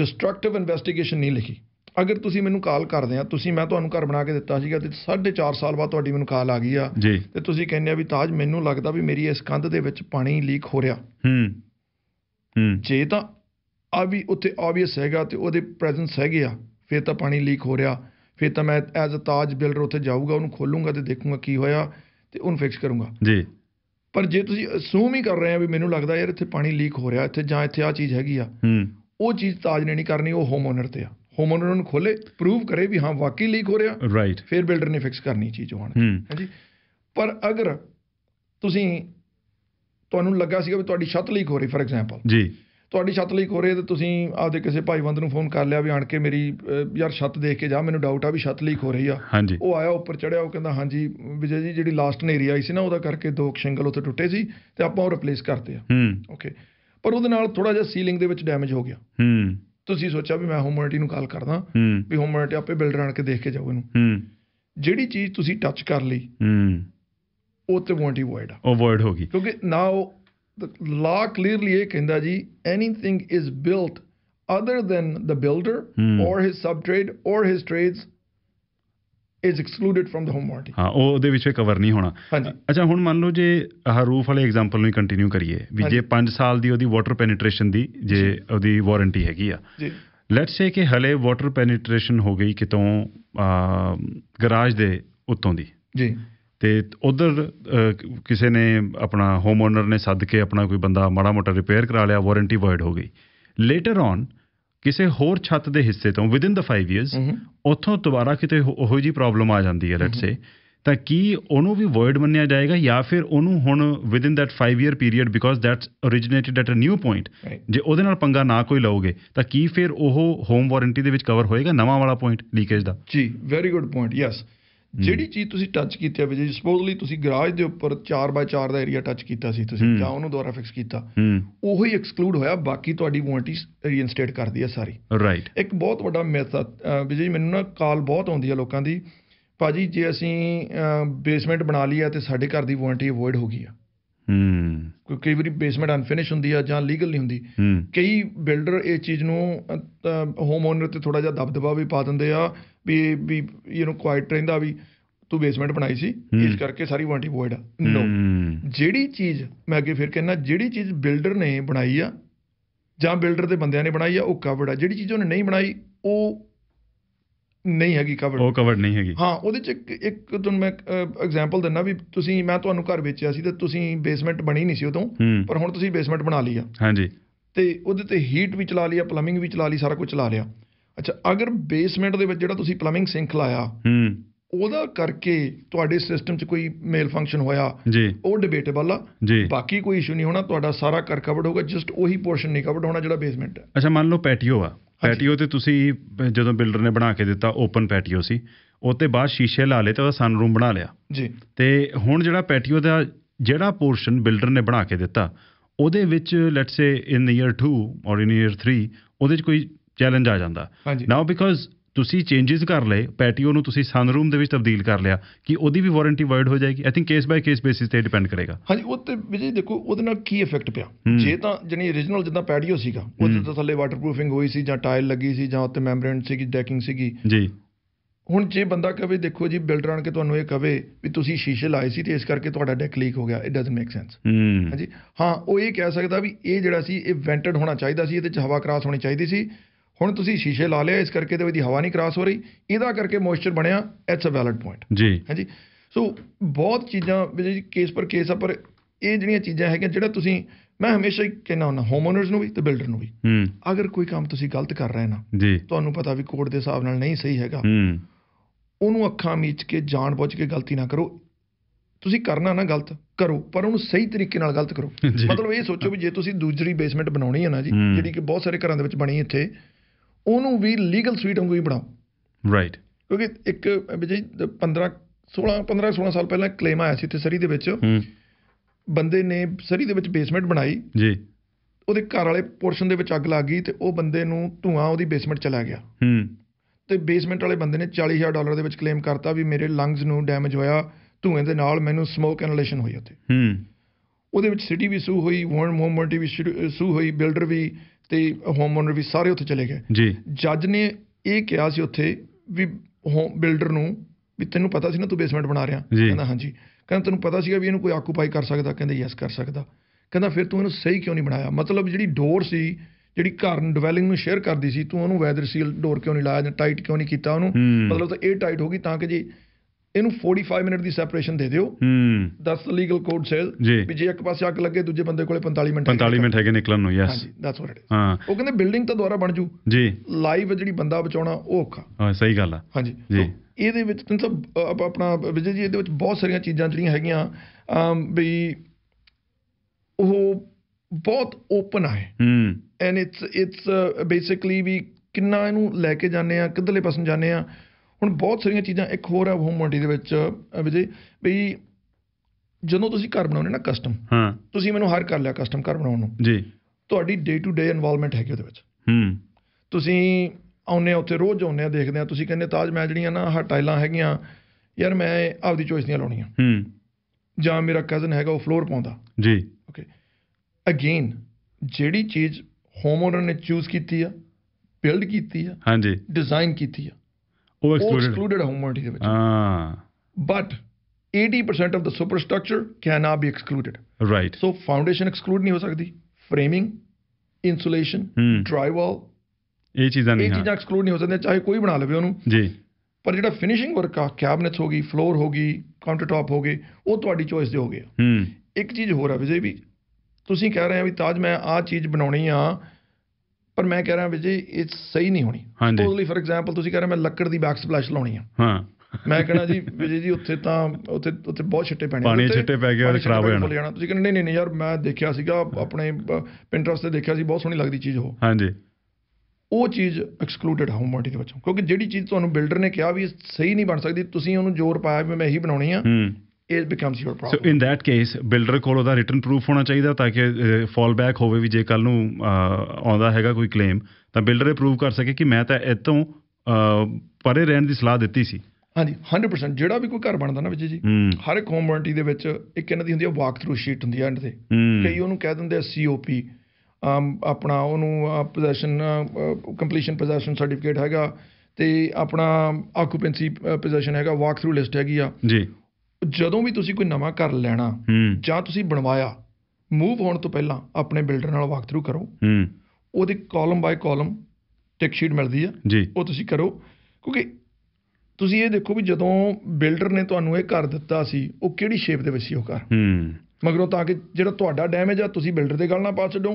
ਡਿਸਟਰਕਟਿਵ ਇਨਵੈਸਟੀਗੇਸ਼ਨ ਨਹੀਂ ਲਿਖੀ ਅਗਰ ਤੁਸੀਂ ਮੈਨੂੰ ਕਾਲ ਕਰਦੇ ਆ ਤੁਸੀਂ ਮੈਂ ਤੁਹਾਨੂੰ ਘਰ ਬਣਾ ਕੇ ਦਿੱਤਾ ਸੀਗਾ ਤੇ 4.5 ਸਾਲ ਬਾਅਦ ਤੁਹਾਡੀ ਮੈਨੂੰ ਕਾਲ ਆ ਗਈ ਆ ਤੇ ਤੁਸੀਂ ਕਹਿੰਦੇ ਆ ਵੀ ਤਾਜ ਮੈਨੂੰ ਲੱਗਦਾ ਵੀ ਮੇਰੀ ਇਸ ਕੰਧ ਦੇ ਵਿੱਚ ਪਾਣੀ ਲੀਕ ਹੋ ਰਿਹਾ ਹੂੰ ਹੂੰ ਜੇ ਤਾਂ ਆ ਵੀ ਉੱਥੇ ਆਬਵੀਅਸ ਹੈਗਾ ਤੇ ਉਹਦੇ ਪ੍ਰੈਜ਼ੈਂਸ ਹੈਗੇ ਆ ਫਿਰ ਤਾਂ ਪਾਣੀ ਲੀਕ ਹੋ ਰਿਹਾ ਫਿਰ ਤਾਂ ਮੈਂ ਐਜ਼ ਅ ਤਾਜ ਬਿਲਡਰ ਉੱਥੇ ਜਾਊਗਾ ਉਹਨੂੰ ਖੋਲੂਗਾ ਤੇ ਦੇਖੂਗਾ ਕੀ ਹੋਇਆ ਤੇ ਉਹਨੂੰ ਫਿਕਸ ਕਰੂੰਗਾ ਜੀ ਪਰ ਜੇ ਤੁਸੀਂ ਅਸੂਮ ਹੀ ਕਰ ਰਹੇ ਆ ਵੀ ਮੈਨੂੰ ਲੱਗਦਾ ਯਾਰ ਇੱਥੇ ਪਾਣੀ ਲੀਕ ਹੋ ਰਿਹਾ ਇੱਥੇ ਜਾਂ ਇੱਥੇ ਆ ਚੀਜ਼ ਹੈਗੀ ਆ ਹੂੰ ਉਹ ਚੀਜ਼ ਤਾਜ ਨੇ ਨਹੀਂ ਕਰਨੀ ਉਹ ਹੋਮ ਓਨਰ ਤੇ ਆ ਹੋਮ ਓਨਰ ਨੂੰ ਖੋਲੇ ਪ੍ਰੂਵ ਕਰੇ ਵੀ ਹਾਂ ਵਾਕਈ ਲੀਕ ਹੋ ਰਿਹਾ ਰਾਈਟ ਫਿਰ ਬਿਲਡਰ ਨੇ ਫਿਕਸ ਕਰਨੀ ਚੀਜ਼ ਹੈ ਹਾਂਜੀ ਪਰ ਅਗਰ ਤੁਸੀਂ ਤੁਹਾਨੂੰ ਲੱਗਾ ਸੀਗਾ ਵੀ ਤੁਹਾਡੀ ਛੱਤ ਲੀਕ ਹੋ ਰਹੀ ਫਾਰ ਐਗਜ਼ਾਮਪਲ ਜੀ ਤੁਹਾਡੀ ਛੱਤ ਲੀਕ ਹੋ ਰਹੀ ਹੈ ਤੇ ਤੁਸੀਂ ਆਪਦੇ ਕਿਸੇ ਭਾਈਵੰਦ ਨੂੰ ਫੋਨ ਕਰ ਲਿਆ ਵੀ ਆਣ ਕੇ ਮੇਰੀ ਯਾਰ ਛੱਤ ਦੇਖ ਕੇ ਜਾ ਮੈਨੂੰ ਡਾਊਟ ਆ ਵੀ ਛੱਤ ਲੀਕ ਹੋ ਰਹੀ ਆ ਉਹ ਆਇਆ ਉੱਪਰ ਚੜਿਆ ਉਹ ਕਹਿੰਦਾ ਹਾਂਜੀ ਵਿਜੇ ਜੀ ਜਿਹੜੀ ਲਾਸਟ ਨੇਰੀ ਆਈ ਸੀ ਨਾ ਉਹਦਾ ਕਰਕੇ ਦੋ ਸ਼ਿੰਗਲ ਉੱਥੇ ਟੁੱਟੇ ਸੀ ਤੇ ਆਪਾਂ ਉਹ ਰਿਪਲੇਸ ਕਰਦੇ ਆ ਓਕੇ ਪਰ ਉਹਦੇ ਨਾਲ ਥੋੜਾ ਜਿਹਾ ਸੀਲਿੰਗ ਦੇ ਵਿੱਚ ਡੈਮੇਜ ਹੋ ਗਿਆ ਹੂੰ ਤੁਸੀਂ ਸੋਚਿਆ ਵੀ ਮੈਂ ਹੋਮਨਿਟੀ ਨੂੰ ਕਾਲ ਕਰਦਾ ਵੀ ਹੋਮਨਿਟੀ ਆਪੇ ਬਿਲਡਰ ਆਣ ਕੇ ਦੇਖ ਕੇ ਜਾਊ ਇਹਨੂੰ ਜਿਹੜੀ ਚੀਜ਼ ਤੁਸੀਂ ਟੱਚ ਕਰ ਲਈ ਉਹ ਤੇ ਵਾਂਟੀ ਵਰਡ ਆ ਵਰਡ ਹੋ ਗਈ ਕਿਉਂਕਿ ਨਾਓ ਲਾ ਕਲੀਅਰਲੀ ਇਹ ਕਹਿੰਦਾ ਜੀ anything is built other than the builder or his subtrade or his trades is excluded from the home warranty ਹਾਂ ਉਹ ਉਹਦੇ ਵਿੱਚ ਕਵਰ ਨਹੀਂ ਹੋਣਾ ਅੱਛਾ ਹੁਣ ਮੰਨ ਲਓ ਜੇ ਆਹ ਰੂਫ ਵਾਲੇ ਐਗਜ਼ਾਮਪਲ ਨੂੰ ਕੰਟੀਨਿਊ ਕਰੀਏ ਵੀ ਜੇ 5 ਸਾਲ ਦੀ ਉਹਦੀ ਵਾਟਰ ਪੈਨੀਟ੍ਰੇਸ਼ਨ ਦੀ ਜੇ ਉਹਦੀ ਵਾਰੰਟੀ ਹੈਗੀ ਆ ਜੀ ਲੈਟਸ ਸੇ ਕਿ ਹਲੇ ਵਾਟਰ ਪੈਨੀਟ੍ਰੇਸ਼ਨ ਹੋ ਗਈ ਕਿਤੋਂ ਆ ਗਰਾਜ ਦੇ ਉੱਤੋਂ ਦੀ ਜੀ ਤੇ ਉਧਰ ਕਿਸੇ ਨੇ ਆਪਣਾ ਹੋਮ ਓਨਰ ਨੇ ਸੱਦ ਕੇ ਆਪਣਾ ਕੋਈ ਬੰਦਾ ਮਾੜਾ ਮੋਟਾ ਰਿਪੇਅਰ ਕਰਾ ਲਿਆ ਵਾਰੰਟੀ ਵਾਇਡ ਹੋ ਗਈ ਲੇਟਰ ਔਨ ਕਿਸੇ ਹੋਰ ਛੱਤ ਦੇ ਹਿੱਸੇ ਤੋਂ ਵਿਦਿਨ ਦਾ 5 ਇਅਰਸ ਉਥੋਂ ਦੁਬਾਰਾ ਕਿਤੇ ਉਹੋ ਜੀ ਪ੍ਰੋਬਲਮ ਆ ਜਾਂਦੀ ਹੈ ਲੈਟਸ ਸੇ ਤਾਂ ਕੀ ਉਹਨੂੰ ਵੀ ਵੋਇਡ ਮੰਨਿਆ ਜਾਏਗਾ ਜਾਂ ਫਿਰ ਉਹਨੂੰ ਹੁਣ within that 5 year period because that's originated at a new point ਜੇ ਉਹਦੇ ਨਾਲ ਪੰਗਾ ਨਾ ਕੋਈ ਲਓਗੇ ਤਾਂ ਕੀ ਫਿਰ ਉਹ ਹੋਮ ਵਾਰੰਟੀ ਦੇ ਵਿੱਚ ਕਵਰ ਹੋਏਗਾ ਨਵਾਂ ਵਾਲਾ ਪੁਆਇੰਟ ਲੀਕੇਜ ਦਾ ਜੀ ਵੈਰੀ ਗੁੱਡ ਪੁਆਇੰਟ ਯੈਸ ਜਿਹੜੀ ਚੀਜ਼ ਤੁਸੀਂ ਟੱਚ ਕੀਤੀ ਹੋਵੇ ਜੇ ਸਪੋਜ਼ਲੀ ਤੁਸੀਂ ਗਰਾਜ ਦੇ ਉੱਪਰ 4x4 ਦਾ ਏਰੀਆ ਟੱਚ ਕੀਤਾ ਸੀ ਤੁਸੀਂ ਜਾਂ ਉਹਨੂੰ ਦੁਆਰਾ ਫਿਕਸ ਕੀਤਾ ਉਹ ਹੀ ਐਕਸਕਲੂਡ ਹੋਇਆ ਬਾਕੀ ਤੁਹਾਡੀ ਵਾਰੰਟੀ ਰੀਇਨਸਟੇਟ ਕਰਦੀ ਹੈ ਸਾਰੀ ਰਾਈਟ ਇੱਕ ਬਹੁਤ ਵੱਡਾ ਮਿਥ ਆ ਵਿਜੇ ਮੈਨੂੰ ਨਾ ਕਾਲ ਬਹੁਤ ਆਉਂਦੀ ਆ ਲੋਕਾਂ ਦੀ ਭਾਜੀ ਜੇ ਅਸੀਂ ਬੇਸਮੈਂਟ ਬਣਾ ਲਈ ਆ ਤੇ ਸਾਡੇ ਘਰ ਦੀ ਵਾਰੰਟੀ ਅਵੋਇਡ ਹੋ ਗਈ ਆ ਹੂੰ ਕਿਉਂਕਿ ਕਈ ਵਾਰੀ ਬੇਸਮੈਂਟ ਅਨਫਿਨਿਸ਼ ਹੁੰਦੀ ਆ ਜਾਂ ਲੀਗਲ ਨਹੀਂ ਹੁੰਦੀ ਕਈ ਬਿਲਡਰ ਇਹ ਚੀਜ਼ ਨੂੰ ਹੋਮ ਓਨਰ ਤੇ ਥੋੜਾ ਜਿਹਾ ਦਬਦਬਾ ਵੀ ਪਾ ਦਿੰਦੇ ਆ ਵੀ ਵੀ ਯੂ نو ਕੁਆਇਟ ਰਹਿੰਦਾ ਵੀ ਤੂੰ ਬੇਸਮੈਂਟ ਬਣਾਈ ਸੀ ਇਸ ਕਰਕੇ ਸਾਰੀ ਵਾਰੰਟੀ ਵੋਇਡ ਆ ਨੋ ਜਿਹੜੀ ਚੀਜ਼ ਮੈਂ ਅੱਗੇ ਫਿਰ ਕਹਿੰਦਾ ਜਿਹੜੀ ਚੀਜ਼ ਬਿਲਡਰ ਨੇ ਬਣਾਈ ਆ ਜਾਂ ਬਿਲਡਰ ਦੇ ਬੰਦਿਆਂ ਨੇ ਬਣਾਈ ਆ ਉਹ ਕਵਰਡ ਆ ਜਿਹੜੀ ਚੀਜ਼ ਉਹਨੇ ਨਹੀਂ ਬਣਾਈ ਉਹ ਨਹੀਂ ਹੈਗੀ ਕਵਰਡ ਉਹ ਕਵਰਡ ਨਹੀਂ ਹੈਗੀ ਹਾਂ ਉਹਦੇ ਚ ਇੱਕ ਤੁਹਾਨੂੰ ਮੈਂ ਐਗਜ਼ਾਮਪਲ ਦਿੰਨਾ ਵੀ ਤੁਸੀਂ ਮੈਂ ਤੁਹਾਨੂੰ ਘਰ ਵੇਚਿਆ ਸੀ ਤੇ ਤੁਸੀਂ ਬੇਸਮੈਂਟ ਬਣੀ ਨਹੀਂ ਸੀ ਉਦੋਂ ਪਰ ਹੁਣ ਤੁਸੀਂ ਬੇਸਮੈਂਟ ਬਣਾ ਲਈ ਆ ਹਾਂਜੀ ਤੇ ਉਹਦੇ ਤੇ ਹੀਟ ਵੀ ਚਲਾ ਲਈ ਆ ਪਲੰਬਿੰਗ ਵੀ ਚਲਾ ਲਈ ਸਾਰਾ ਕੁਝ ਚਲਾ ਲਿਆ ਅੱਛਾ ਅਗਰ ਬੇਸਮੈਂਟ ਦੇ ਵਿੱਚ ਜਿਹੜਾ ਤੁਸੀਂ ਪਲੰਬਿੰਗ ਸਿੰਕ ਲਾਇਆ ਹੂੰ ਉਹਦਾ ਕਰਕੇ ਤੁਹਾਡੇ ਸਿਸਟਮ 'ਚ ਕੋਈ ਮੇਲ ਫੰਕਸ਼ਨ ਹੋਇਆ ਉਹ ਡਿਬੇਟੇਬਲ ਆ ਬਾਕੀ ਕੋਈ ਇਸ਼ੂ ਨਹੀਂ ਹੋਣਾ ਤੁਹਾਡਾ ਸਾਰਾ ਕਰ ਕਵਰਡ ਹੋਗਾ ਜਸਟ ਉਹੀ ਪੋਰਸ਼ਨ ਨਹੀਂ ਕਵਰਡ ਹੋਣਾ ਜਿਹੜਾ ਬੇਸਮੈਂਟ ਹੈ ਅੱਛਾ ਮੰਨ ਲਓ ਪੈਟੀਓ ਆ ਪੈਟੀਓ ਤੇ ਤੁਸੀਂ ਜਦੋਂ ਬਿਲਡਰ ਨੇ ਬਣਾ ਕੇ ਦਿੱਤਾ ਓਪਨ ਪੈਟੀਓ ਸੀ ਉਹਤੇ ਬਾਅਦ ਸ਼ੀਸ਼ੇ ਲਾ ਲਏ ਤੇ ਉਹਦਾ ਸਨ ਰੂਮ ਬਣਾ ਲਿਆ ਜੀ ਤੇ ਹੁਣ ਜਿਹੜਾ ਪੈਟੀਓ ਦਾ ਜਿਹੜਾ ਪੋਰਸ਼ਨ ਬਿਲਡਰ ਨੇ ਬਣਾ ਕੇ ਦਿੱਤਾ ਉਹਦੇ ਵਿੱਚ ਲੈਟਸ ਸੇ ਇਨ ਈਅਰ 2 ਔਰ ਇਨ ਈਅਰ 3 ਉਹਦੇ 'ਚ ਕੋਈ ਚੈਲੰਜ ਆ ਜਾਂਦਾ ਨਾਓ ਬਿਕੋਜ਼ ਤੁਸੀਂ ਚੇਂਜਸ ਕਰ ਲਏ ਪੈਟੀਓ ਨੂੰ ਤੁਸੀਂ ਸਨਰੂਮ ਦੇ ਵਿੱਚ ਤਬਦੀਲ ਕਰ ਲਿਆ ਕਿ ਉਹਦੀ ਵੀ ਵਾਰੰਟੀ ਵਾਇਡ ਹੋ ਜਾਏਗੀ I think case by case basis ਤੇ ਡਿਪੈਂਡ ਕਰੇਗਾ ਹਾਂਜੀ ਉਹ ਤੇ ਵਿਜੇ ਦੇਖੋ ਉਹਦੇ ਨਾਲ ਕੀ ਇਫੈਕਟ ਪਿਆ ਜੇ ਤਾਂ ਜਿਹੜੀ origignal ਜਿੱਦਾਂ ਪੈਟੀਓ ਸੀਗਾ ਉਹਦੇ ਤਾਂ ਥੱਲੇ ਵਾਟਰਪ੍ਰੂਫਿੰਗ ਹੋਈ ਸੀ ਜਾਂ ਟਾਇਲ ਲੱਗੀ ਸੀ ਜਾਂ ਉੱਤੇ ਮੈਂਬਰੇਨ ਸੀਗੀ ਡੈਕਿੰਗ ਸੀਗੀ ਜੀ ਹੁਣ ਜੇ ਬੰਦਾ ਕਹੇ ਦੇਖੋ ਜੀ ਬਿਲਡਰ ਆਣ ਕੇ ਤੁਹਾਨੂੰ ਇਹ ਕਹੇ ਵੀ ਤੁਸੀਂ ਸ਼ੀਸ਼ੇ ਲਾਏ ਸੀ ਤੇ ਇਸ ਕਰਕੇ ਤੁਹਾਡਾ ਡੈਕ ਲੀਕ ਹੋ ਗਿਆ ਇਟ ਡਸਨਟ ਮੇਕ ਸੈਂਸ ਹਾਂਜੀ ਹਾਂ ਉਹ ਇਹ ਕਹਿ ਸਕਦਾ ਵੀ ਇਹ ਜਿਹੜਾ ਸੀ ਇਹ ਵੈਂਟਡ ਹੋਣਾ ਚਾਹੀਦਾ ਸੀ ਇਹਦੇ ਚ ਹਵਾ ਕਰਾਸ ਹੋਣੀ ਚਾਹੀਦੀ ਸੀ ਹੁਣ ਤੁਸੀਂ ਸ਼ੀਸ਼ੇ ਲਾ ਲਿਆ ਇਸ ਕਰਕੇ ਤੇ ਉਹਦੀ ਹਵਾ ਨਹੀਂ ਕ੍ਰਾਸ ਹੋ ਰਹੀ ਇਹਦਾ ਕਰਕੇ ਮੋਇਸਚਰ ਬਣਿਆ ਇਟਸ ਅ ਵੈਲਿਡ ਪੁਆਇੰਟ ਜੀ ਹਾਂਜੀ ਸੋ ਬਹੁਤ ਚੀਜ਼ਾਂ ਕੇਸ ਪਰ ਕੇਸ ਆ ਪਰ ਇਹ ਜਿਹੜੀਆਂ ਚੀਜ਼ਾਂ ਹੈਗੀਆਂ ਜਿਹੜਾ ਤੁਸੀਂ ਮੈਂ ਹਮੇਸ਼ਾ ਹੀ ਕਹਿੰਦਾ ਹੁੰਦਾ ਹੋਮ ਓਨਰਸ ਨੂੰ ਵੀ ਤੇ ਬਿਲਡਰ ਨੂੰ ਵੀ ਅਗਰ ਕੋਈ ਕੰਮ ਤੁਸੀਂ ਗਲਤ ਕਰ ਰਹੇ ਨਾ ਤੁਹਾਨੂੰ ਪਤਾ ਵੀ ਕੋਡ ਦੇ ਹਿਸਾਬ ਨਾਲ ਨਹੀਂ ਸਹੀ ਹੈਗਾ ਉਹਨੂੰ ਅੱਖਾਂ ਮੀਚ ਕੇ ਜਾਣ ਬੁੱਝ ਕੇ ਗਲਤੀ ਨਾ ਕਰੋ ਤੁਸੀਂ ਕਰਨਾ ਨਾ ਗਲਤ ਕਰੋ ਪਰ ਉਹਨੂੰ ਸਹੀ ਤਰੀਕੇ ਨਾਲ ਗਲਤ ਕਰੋ ਮਤਲਬ ਇਹ ਸੋਚੋ ਵੀ ਜੇ ਤੁਸੀਂ ਦੂਜਰੀ ਬੇਸਮੈਂਟ ਬਣਾਉਣੀ ਹੈ ਨਾ ਜੀ ਜਿਹੜੀ ਕਿ ਬਹੁਤ ਸਾਰੇ ਘਰਾਂ ਦੇ ਵਿੱਚ ਬਣੀ ਇੱਥੇ ਉਹਨੂੰ ਵੀ ਲੀਗਲ ਸਵੀਟ ਵਾਂਗੂ ਹੀ ਬਣਾਓ ਰਾਈਟ ਕਿਉਂਕਿ ਇੱਕ ਵਿਜੇ 15 16 15 16 ਸਾਲ ਪਹਿਲਾਂ ਕਲੇਮ ਆਇਆ ਸੀ ਇੱਥੇ ਸਰੀ ਦੇ ਵਿੱਚ ਹੂੰ ਬੰਦੇ ਨੇ ਸਰੀ ਦੇ ਵਿੱਚ ਬੇਸਮੈਂਟ ਬਣਾਈ ਜੀ ਉਹਦੇ ਘਰ ਵਾਲੇ ਪੋਰਸ਼ਨ ਦੇ ਵਿੱਚ ਅੱਗ ਲੱਗ ਗਈ ਤੇ ਉਹ ਬੰਦੇ ਨੂੰ ਧੂਆਂ ਉਹਦੀ ਬੇਸਮੈਂਟ ਚਲਾ ਗਿਆ ਹੂੰ ਤੇ ਬੇਸਮੈਂਟ ਵਾਲੇ ਬੰਦੇ ਨੇ 40000 ਡਾਲਰ ਦੇ ਵਿੱਚ ਕਲੇਮ ਕਰਤਾ ਵੀ ਮੇਰੇ ਲੰਗਸ ਨੂੰ ਡੈਮੇਜ ਹੋਇਆ ਧੂਏ ਦੇ ਨਾਲ ਮੈਨੂੰ ਸਮੋਕ ਇਨਹਲੇਸ਼ਨ ਹੋਈ ਉੱਥੇ ਹੂੰ ਉਹਦੇ ਵਿੱਚ ਸਿਟੀ ਵੀ ਸੂ ਹੋਈ ਵਾਰਨ ਮੂਵਮੈਂਟ ਵੀ ਸੂ ਹੋਈ ਬਿਲਡਰ ਵੀ ਤੇ ਹੋਮ ਓਨਰ ਵੀ ਸਾਰੇ ਉੱਥੇ ਚਲੇ ਗਏ ਜੀ ਜੱਜ ਨੇ ਇਹ ਕਿਹਾ ਸੀ ਉੱਥੇ ਵੀ ਹੋਮ ਬਿਲਡਰ ਨੂੰ ਵੀ ਤੈਨੂੰ ਪਤਾ ਸੀ ਨਾ ਤੂੰ ਬੇਸਮੈਂਟ ਬਣਾ ਰਿਹਾ ਕਹਿੰਦਾ ਹਾਂਜੀ ਕਹਿੰਦਾ ਤੈਨੂੰ ਪਤਾ ਸੀਗਾ ਵੀ ਇਹਨੂੰ ਕੋਈ ਆਕੂਪਾਈ ਕਰ ਸਕਦਾ ਕਹਿੰਦਾ ਯੈਸ ਕਰ ਸਕਦਾ ਕਹਿੰਦਾ ਫਿਰ ਤੂੰ ਇਹਨੂੰ ਸਹੀ ਕਿਉਂ ਨਹੀਂ ਬਣਾਇਆ ਮਤਲਬ ਜਿਹੜੀ ਡੋਰ ਸੀ ਜਿਹੜੀ ਘਰ ਨੂੰ ਡਿਵੈਲਿੰਗ ਨੂੰ ਸ਼ੇਅਰ ਕਰਦੀ ਸੀ ਤੂੰ ਉਹਨੂੰ ਵੈਦਰ ਸੀਲ ਡੋਰ ਕਿਉਂ ਨਹੀਂ ਲਾਇਆ ਜਾਂ ਟਾਈਟ ਕਿਉਂ ਨਹੀਂ ਕੀਤਾ ਉਹਨੂੰ ਮਤਲਬ ਤਾਂ ਇਹ ਟਾਈਟ ਹੋ ਗਈ ਤਾਂ ਕਿ ਜੇ ਇਹਨੂੰ 45 ਮਿੰਟ ਦੀ ਸੈਪਰੇਸ਼ਨ ਦੇ ਦਿਓ hmm that's legal code sale ਵੀ ਜੇ ਇੱਕ ਪਾਸੇ ਅੱਗ ਲੱਗੇ ਦੂਜੇ ਬੰਦੇ ਕੋਲੇ 45 ਮਿੰਟ 45 ਮਿੰਟ ਹੈਗੇ ਨਿਕਲਣ ਨੂੰ ਯੈਸ ਹਾਂਜੀ ਦੈਟਸ ਵਾਟ ਇਟ ਹਾਂ ਉਹ ਕਹਿੰਦੇ ਬਿਲਡਿੰਗ ਤਾਂ ਦੁਆਰਾ ਬਣ ਜੂ ਜੀ ਲਾਈਵ ਜਿਹੜੀ ਬੰਦਾ ਬਚਾਉਣਾ ਉਹ ਔਖਾ ਹਾਂ ਸਹੀ ਗੱਲ ਆ ਹਾਂਜੀ ਜੀ ਇਹਦੇ ਵਿੱਚ ਤਾਂ ਸਭ ਆਪਣਾ ਵਿਜੇ ਜੀ ਇਹਦੇ ਵਿੱਚ ਬਹੁਤ ਸਾਰੀਆਂ ਚੀਜ਼ਾਂ ਜਿਹੜੀਆਂ ਹੈਗੀਆਂ ਵੀ ਉਹ ਬਹੁਤ ਓਪਨ ਹੈ hmm and it's it's basically ਵੀ ਕਿੰਨਾ ਇਹਨੂੰ ਲੈ ਕੇ ਜਾਂਦੇ ਆ ਕਿੱਧਰਲੇ ਪਾਸੇ ਜਾਂਦੇ ਆ ਹੁਣ ਬਹੁਤ ਸਾਰੀਆਂ ਚੀਜ਼ਾਂ ਇੱਕ ਹੋਰ ਹੈ ਹੋਮ ਮੰਡੀ ਦੇ ਵਿੱਚ ਵਿਜੇ ਬਈ ਜਦੋਂ ਤੁਸੀਂ ਘਰ ਬਣਾਉਂਦੇ ਨਾ ਕਸਟਮ ਹਾਂ ਤੁਸੀਂ ਮੈਨੂੰ ਹਰ ਕਰ ਲਿਆ ਕਸਟਮ ਘਰ ਬਣਾਉਣ ਨੂੰ ਜੀ ਤੁਹਾਡੀ ਡੇ ਟੂ ਡੇ ਇਨਵੋਲਵਮੈਂਟ ਹੈਗੀ ਉਹਦੇ ਵਿੱਚ ਹੂੰ ਤੁਸੀਂ ਆਉਨੇ ਉੱਥੇ ਰੋਜ਼ ਆਉਨੇ ਆ ਦੇਖਦੇ ਆ ਤੁਸੀਂ ਕਹਿੰਦੇ ਤਾਜ ਮੈਂ ਜਿਹੜੀਆਂ ਨਾ ਆਹ ਟਾਈਲਾਂ ਹੈਗੀਆਂ ਯਾਰ ਮੈਂ ਆਪਦੀ ਚੋਇਸ ਦੀਆਂ ਲਾਉਣੀਆਂ ਹੂੰ ਜਾਂ ਮੇਰਾ ਕਜ਼ਨ ਹੈਗਾ ਉਹ ਫਲੋਰ ਪਾਉਂਦਾ ਜੀ ਓਕੇ ਅਗੇਨ ਜਿਹੜੀ ਚੀਜ਼ ਹੋਮ ਓਨਰ ਨੇ ਚੂਜ਼ ਕੀਤੀ ਆ ਬਿਲਡ ਕੀਤੀ ਆ ਹਾਂਜੀ ਡਿਜ਼ਾਈਨ ਕੀਤੀ ਆ ਉਹ ਐਕਸਕਲੂਡਡ ਹੋਮ ਵਾਰੰਟੀ ਦੇ ਵਿੱਚ ਹਾਂ but 80% of the structure can not be excluded right so foundation exclude ਨਹੀਂ ਹੋ ਸਕਦੀ ਫਰੇਮਿੰਗ ਇਨਸੂਲੇਸ਼ਨ ਡਰਾਈਵਾਲ ਇਹ ਚੀਜ਼ਾਂ ਨਹੀਂ ਇਹ ਚੀਜ਼ਾਂ ਐਕਸਕਲੂਡ ਨਹੀਂ ਹੋ ਸਕਦੀਆਂ ਚਾਹੇ ਕੋਈ ਬਣਾ ਲਵੇ ਉਹਨੂੰ ਜੀ ਪਰ ਜਿਹੜਾ ਫਿਨਿਸ਼ਿੰਗ ਵਰਕ ਆ ਕੈਬਨਟਸ ਹੋ ਗਈ ਫਲੋਰ ਹੋ ਗਈ ਕਾਊਂਟਰ ਟਾਪ ਹੋ ਗਏ ਉਹ ਤੁਹਾਡੀ ਚੋਇਸ ਦੇ ਹੋ ਗਏ ਹੂੰ ਇੱਕ ਚੀਜ਼ ਹੋਰ ਆ ਵਿਜੇ ਵੀ ਤੁਸੀਂ ਕਹਿ ਰਹੇ ਆ ਵੀ ਤਾਜ ਮੈਂ ਆ ਚੀਜ਼ ਬਣਾਉਣੀ ਆ ਪਰ ਮੈਂ ਕਹਿ ਰਿਹਾ ਵਿਜੇ ਇਹ ਸਹੀ ਨਹੀਂ ਹੋਣੀ ਉਸ ਲਈ ਫਾਰ ਐਗਜ਼ਾਮਪਲ ਤੁਸੀਂ ਕਹਿ ਰਹੇ ਮੈਂ ਲੱਕੜ ਦੀ ਬਾਕਸ ਬਲਸ਼ ਲਾਉਣੀ ਆ ਹਾਂ ਮੈਂ ਕਹਣਾ ਜੀ ਵਿਜੇ ਜੀ ਉੱਥੇ ਤਾਂ ਉੱਥੇ ਉੱਥੇ ਬਹੁਤ ਛਿੱਟੇ ਪੈਣੇ ਪਾਣੀ ਛਿੱਟੇ ਪੈ ਗਏ ਔਰ ਖਰਾਬ ਹੋ ਜਾਣਾ ਤੁਸੀਂ ਕਹਿੰਦੇ ਨਹੀਂ ਨਹੀਂ ਯਾਰ ਮੈਂ ਦੇਖਿਆ ਸੀਗਾ ਆਪਣੇ ਪਿੰਟਰਸ ਤੇ ਦੇਖਿਆ ਸੀ ਬਹੁਤ ਸੋਹਣੀ ਲੱਗਦੀ ਚੀਜ਼ ਉਹ ਹਾਂਜੀ ਉਹ ਚੀਜ਼ ਐਕਸਕਲੂਡਡ ਹੋਮ ਮਾਰਟੀ ਦੇ ਵਿੱਚੋਂ ਕਿਉਂਕਿ ਜਿਹੜੀ ਚੀਜ਼ ਤੁਹਾਨੂੰ ਬਿਲਡਰ ਨੇ ਕਿਹਾ ਵੀ ਸਹੀ ਨਹੀਂ ਬਣ ਸਕਦੀ ਤੁਸੀਂ ਉਹਨੂੰ ਜ਼ੋਰ ਪਾਇਆ ਵੀ ਮੈਂ ਇਹੀ ਬਣਾਉਣੀ ਆ hmm it becomes your problem so in that case builder ਕੋਲ ਉਹਦਾ ਰਿਟਨ ਪ੍ਰੂਫ ਹੋਣਾ ਚਾਹੀਦਾ ਤਾਂ ਕਿ ਫਾਲ ਬੈਕ ਹੋਵੇ ਵੀ ਜੇ ਕੱਲ ਨੂੰ ਆਉਂਦਾ ਹੈਗਾ ਕੋਈ ਕਲੇਮ ਤਾਂ ਬਿਲਡਰ ਇਹ ਪ੍ਰੂਵ ਕਰ ਸਕੇ ਕਿ ਮੈਂ ਤਾਂ ਇਤੋਂ ਪਰੇ ਰਹਿਣ ਦੀ ਸਲਾਹ ਦਿੱਤੀ ਸੀ ਹਾਂਜੀ 100% ਜਿਹੜਾ ਵੀ ਕੋਈ ਘਰ ਬਣਦਾ ਨਾ ਵਿੱਚ ਜੀ ਹਰ ਇੱਕ ਹੋਮ ਵਾਰੰਟੀ ਦੇ ਵਿੱਚ ਇੱਕ ਇਹਨਾਂ ਦੀ ਹੁੰਦੀ ਹੈ ਵਾਕ ਥਰੂ ਸ਼ੀਟ ਹੁੰਦੀ ਹੈ ਐਂਡ ਤੇ ਕਈ ਉਹਨੂੰ ਕਹਿ ਦਿੰਦੇ ਆ ਸੀਓਪੀ ਆਪਣਾ ਉਹਨੂੰ ਪੋਜੈਸ਼ਨ ਕੰਪਲੀਸ਼ਨ ਪੋਜੈਸ਼ਨ ਸਰਟੀਫਿਕੇਟ ਹੈਗਾ ਤੇ ਆਪਣਾ ਆਕੂਪੈਂਸੀ ਪੋਜੀਸ਼ਨ ਹੈਗਾ ਵਾਕ ਥਰੂ ਲਿਸਟ ਹੈਗੀ ਆ ਜੀ ਜਦੋਂ ਵੀ ਤੁਸੀਂ ਕੋਈ ਨਵਾਂ ਘਰ ਲੈਣਾ ਜਾਂ ਤੁਸੀਂ ਬਣਵਾਇਆ ਮੂਵ ਹੋਣ ਤੋਂ ਪਹਿਲਾਂ ਆਪਣੇ ਬਿਲਡਰ ਨਾਲ ਵਾਕ ਥਰੂ ਕਰੋ ਉਹਦੇ column by column tick sheet ਮਿਲਦੀ ਆ ਉਹ ਤੁਸੀਂ ਕਰੋ ਕਿਉਂਕਿ ਤੁਸੀਂ ਇਹ ਦੇਖੋ ਵੀ ਜਦੋਂ ਬਿਲਡਰ ਨੇ ਤੁਹਾਨੂੰ ਇਹ ਘਰ ਦਿੱਤਾ ਸੀ ਉਹ ਕਿਹੜੀ ਸ਼ੇਪ ਦੇ ਵਿੱਚ ਸੀ ਉਹ ਘਰ ਮਗਰੋਂ ਤਾਂ ਕਿ ਜਿਹੜਾ ਤੁਹਾਡਾ ਡੈਮੇਜ ਆ ਤੁਸੀਂ ਬਿਲਡਰ ਦੇ ਗੱਲ ਨਾ ਪਾ ਛੱਡੋ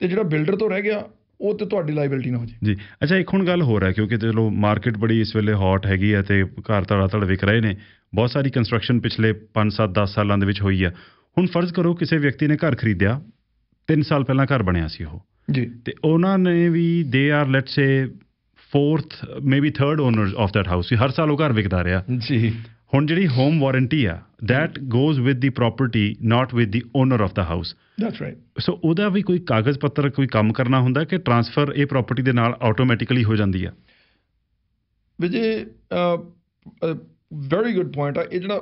ਤੇ ਜਿਹੜਾ ਬਿਲਡਰ ਤੋਂ ਰਹਿ ਗਿਆ ਉਹ ਤੇ ਤੁਹਾਡੀ ਲਾਇਬਿਲਟੀ ਨਾ ਹੋ ਜੇ ਜੀ ਅੱਛਾ ਇੱਕ ਹੁਣ ਗੱਲ ਹੋ ਰਹਾ ਕਿਉਂਕਿ ਚਲੋ ਮਾਰਕੀਟ ਬੜੀ ਇਸ ਵੇਲੇ ਹੌਟ ਹੈਗੀ ਆ ਤੇ ਘਰ ਤੜਾ ਤੜ ਵਿਕ ਰਹੇ ਨੇ ਬਹੁਤ ਸਾਰੀ ਕੰਸਟਰਕਸ਼ਨ ਪਿਛਲੇ 5-7 10 ਸਾਲਾਂ ਦੇ ਵਿੱਚ ਹੋਈ ਆ ਹੁਣ ਫਰਜ਼ ਕਰੋ ਕਿਸੇ ਵਿਅਕਤੀ ਨੇ ਘਰ ਖਰੀਦਿਆ 3 ਸਾਲ ਪਹਿਲਾਂ ਘਰ ਬਣਿਆ ਸੀ ਉਹ ਜੀ ਤੇ ਉਹਨਾਂ ਨੇ ਵੀ they are let's say 4th maybe third owners of that house ਹਰ ਸਾਲ ਉਹ ਘਰ ਵਿਕਦਾ ਰਿਹਾ ਜੀ ਹੁਣ ਜਿਹੜੀ ਹੋਮ ਵਾਰੰਟੀ ਆ that goes with the property not with the owner of the house that's right so ਉਹਦਾ ਵੀ ਕੋਈ ਕਾਗਜ਼ ਪੱਤਰ ਕੋਈ ਕੰਮ ਕਰਨਾ ਹੁੰਦਾ ਕਿ ਟ੍ਰਾਂਸਫਰ ਇਹ ਪ੍ਰਾਪਰਟੀ ਦੇ ਨਾਲ ਆਟੋਮੈਟਿਕਲੀ ਹੋ ਜਾਂਦੀ ਆ ਵਿਜੇ ਵੈਰੀ ਗੁੱਡ ਪੁਆਇੰਟ ਆ ਇਹ ਜਿਹੜਾ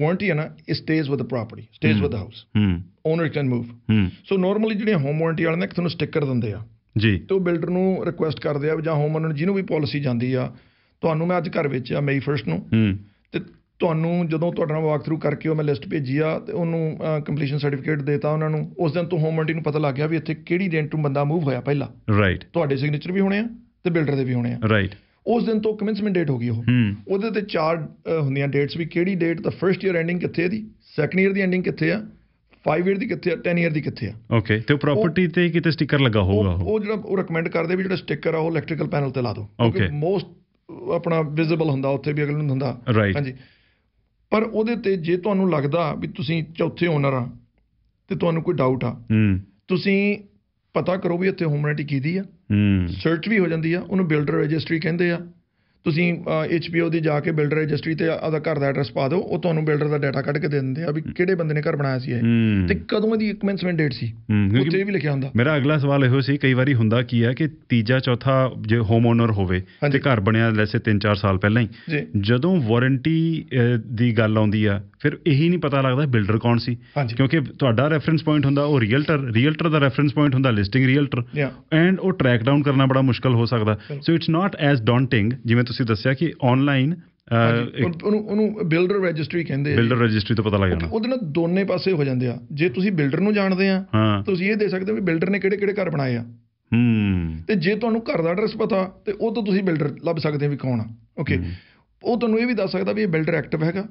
ਵਾਰੰਟੀ ਹੈ ਨਾ it stays with the property stays with the house hmm owner can move hmm so normally ਜਿਹੜੀਆਂ ਹੋਮ ਵਾਰੰਟੀ ਵਾਲੇ ਨੇ ਤੁਹਾਨੂੰ ਸਟicker ਦਿੰਦੇ ਆ ਜੀ ਤੇ ਉਹ ਬਿਲਡਰ ਨੂੰ ਰਿਕੁਐਸਟ ਕਰਦੇ ਆ ਜਾਂ ਹੋਮ ਓਨਰ ਜਿਹਨੂੰ ਵੀ ਪਾਲਿਸੀ ਜਾਂਦੀ ਆ ਤੁਹਾਨੂੰ ਮੈਂ ਅੱਜ ਘਰ ਵਿੱਚ ਆ ਮਈ 1st ਨੂੰ ਹਮ ਤੇ ਤੁਹਾਨੂੰ ਜਦੋਂ ਤੁਹਾਡਾ ਵਾਕ ਥਰੂ ਕਰਕੇ ਉਹ ਮੈਂ ਲਿਸਟ ਭੇਜੀ ਆ ਤੇ ਉਹਨੂੰ ਕੰਪਲੀਸ਼ਨ ਸਰਟੀਫਿਕੇਟ ਦੇਤਾ ਉਹਨਾਂ ਨੂੰ ਉਸ ਦਿਨ ਤੋਂ ਹੋਮ ਵਾਰੰਟੀ ਨੂੰ ਪਤਾ ਲੱਗ ਗਿਆ ਵੀ ਇੱਥੇ ਕਿਹੜੀ ਰੈਂਟ ਨੂੰ ਬੰਦਾ ਮੂਵ ਹੋਇਆ ਪਹਿਲਾਂ ਰਾਈਟ ਤੁਹਾਡੇ ਸਿਗਨੇਚਰ ਵੀ ਹੋਣੇ ਆ ਤੇ ਬਿਲਡਰ ਦੇ ਵੀ ਹੋਣੇ ਆ ਰਾਈਟ ਉਸ ਦਿਨ ਤੋਂ ਕਮਿਟਮੈਂਟ ਡੇਟ ਹੋ ਗਈ ਉਹ ਉਹਦੇ ਤੇ ਚਾਰ ਹੁੰਦੀਆਂ ਡੇਟਸ ਵੀ ਕਿਹੜੀ ਡੇਟ ਦਾ ਫਰਸਟ ਈਅਰ ਐਂਡਿੰਗ ਕਿੱਥੇ ਦੀ ਸੈਕੰਡ ਈਅਰ ਦੀ ਐਂਡਿੰਗ ਕਿੱਥੇ ਆ 5 ਈਅਰ ਦੀ ਕਿੱਥੇ ਆ 10 ਈਅਰ ਦੀ ਕਿੱਥੇ ਆ ਓਕੇ ਤੇ ਉਹ ਪ੍ਰਾਪਰਟੀ ਤੇ ਕਿਤੇ ਸਟicker ਲੱਗਾ ਹੋਊਗਾ ਉਹ ਜਿਹੜਾ ਉਹ ਰეკਮੈਂਡ ਕਰਦੇ ਵੀ ਜਿਹੜਾ ਸਟicker ਆ ਉਹ ਇਲੈਕਟ੍ਰੀਕਲ ਪੈਨਲ ਤੇ ਲਾ ਦਿਓ ਕਿਉਂਕਿ ਮੋਸਟ ਆਪਣਾ ਵਿਜ਼ੀਬਲ ਹੁੰਦਾ ਉੱਥੇ ਵੀ ਅਗਲੇ ਨੂੰ ਹੁੰਦਾ ਹਾਂਜੀ ਪਰ ਉਹਦੇ ਤੇ ਜੇ ਤੁਹਾਨੂੰ ਲੱਗਦਾ ਵੀ ਤੁਸੀਂ ਚੌਥੇ ਓਨਰ ਆ ਤੇ ਤੁਹਾਨੂੰ ਕੋਈ ਡਾਊਟ ਆ ਹੂੰ ਤੁਸੀਂ ਪਤਾ ਕਰੋ ਵੀ ਇੱਥੇ ਕੀ ਕੀਦੀ ਆ ਸਰਚ ਵੀ ਹੋ ਜਾਂਦੀ ਆ ਉਹਨੂੰ ਬਿਲਡਰ ਰਜਿਸਟਰੀ ਕਹਿੰਦੇ ਆ ਤੁਸੀਂ ਐਚਪੀਓ ਦੀ ਜਾ ਕੇ ਬਿਲਡਰ ਰਜਿਸਟਰੀ ਤੇ ਆਦਾ ਘਰ ਦਾ ਐਡਰੈਸ ਪਾ ਦਿਓ ਉਹ ਤੁਹਾਨੂੰ ਬਿਲਡਰ ਦਾ ਡਾਟਾ ਕੱਢ ਕੇ ਦੇ ਦਿੰਦੇ ਆ ਵੀ ਕਿਹੜੇ ਬੰਦੇ ਨੇ ਘਰ ਬਣਾਇਆ ਸੀ ਇਹ ਤੇ ਕਦੋਂ ਇਹਦੀ ਕਮੈਂਸਮੈਂਟ ਡੇਟ ਸੀ ਉੱਤੇ ਵੀ ਲਿਖਿਆ ਹੁੰਦਾ ਮੇਰਾ ਅਗਲਾ ਸਵਾਲ ਇਹੋ ਸੀ ਕਈ ਵਾਰੀ ਹੁੰਦਾ ਕੀ ਹੈ ਕਿ ਤੀਜਾ ਚੌਥਾ ਜੇ ਹੋਮ ਓਨਰ ਹੋਵੇ ਤੇ ਘਰ ਬਣਿਆ ਲੈਸੇ 3-4 ਸਾਲ ਪਹਿਲਾਂ ਹੀ ਜਦੋਂ ਵਾਰੰਟੀ ਦੀ ਗੱਲ ਆਉਂਦੀ ਆ ਫਿਰ ਇਹੀ ਨਹੀਂ ਪਤਾ ਲੱਗਦਾ ਬਿਲਡਰ ਕੌਣ ਸੀ ਕਿਉਂਕਿ ਤੁਹਾਡਾ ਰੈਫਰੈਂਸ ਪੁਆਇੰਟ ਹੁੰਦਾ ਉਹ ਰੀਅਲਟਰ ਰੀਅਲਟਰ ਦਾ ਰੈਫਰੈਂਸ ਪੁਆਇੰਟ ਹੁੰਦਾ ਲਿਸਟਿੰਗ ਰੀਅਲਟਰ ਐਂਡ ਉਹ ਟਰੈਕ ਡਾਊਨ ਕਰਨਾ ਬੜਾ ਮੁਸ਼ਕਲ ਹੋ ਸਕਦਾ ਸੋ ਇਟਸ ਨਾਟ ਐਸ ਡੌਂਟਿੰਗ ਜਿਵੇਂ ਤੁਸੀਂ ਦੱਸਿਆ ਕਿ ਆਨਲਾਈਨ ਉਹਨੂੰ ਉਹਨੂੰ ਬਿਲਡਰ ਰਜਿਸਟਰੀ ਕਹਿੰਦੇ ਆ ਬਿਲਡਰ ਰਜਿਸਟਰੀ ਤੋਂ ਪਤਾ ਲੱਗ ਜਾਣਾ ਉਹਦੇ ਨਾਲ ਦੋਨੇ ਪਾਸੇ ਹੋ ਜਾਂਦੇ ਆ ਜੇ ਤੁਸੀਂ ਬਿਲਡਰ ਨੂੰ ਜਾਣਦੇ ਆ ਤੁਸੀਂ ਇਹ ਦੇ ਸਕਦੇ ਹੋ ਵੀ ਬਿਲਡਰ ਨੇ ਕਿਹੜੇ ਕਿਹੜੇ ਘਰ ਬਣਾਏ ਆ ਹੂੰ ਤੇ ਜੇ ਤੁਹਾਨੂੰ ਘਰ ਦਾ ਐਡਰੈਸ ਪਤਾ ਤੇ ਉਹ ਤੋਂ ਤੁਸੀਂ ਬਿਲਡਰ ਲੱਭ ਸਕਦੇ ਹੋ ਵੀ ਕੌਣ ਆ ਓਕੇ ਉਹ ਤੁਹਾਨੂੰ ਇਹ ਵੀ ਦੱਸ ਸਕਦਾ ਵੀ ਇਹ ਬਿਲਡਰ ਐਕਟਿਵ ਹੈਗਾ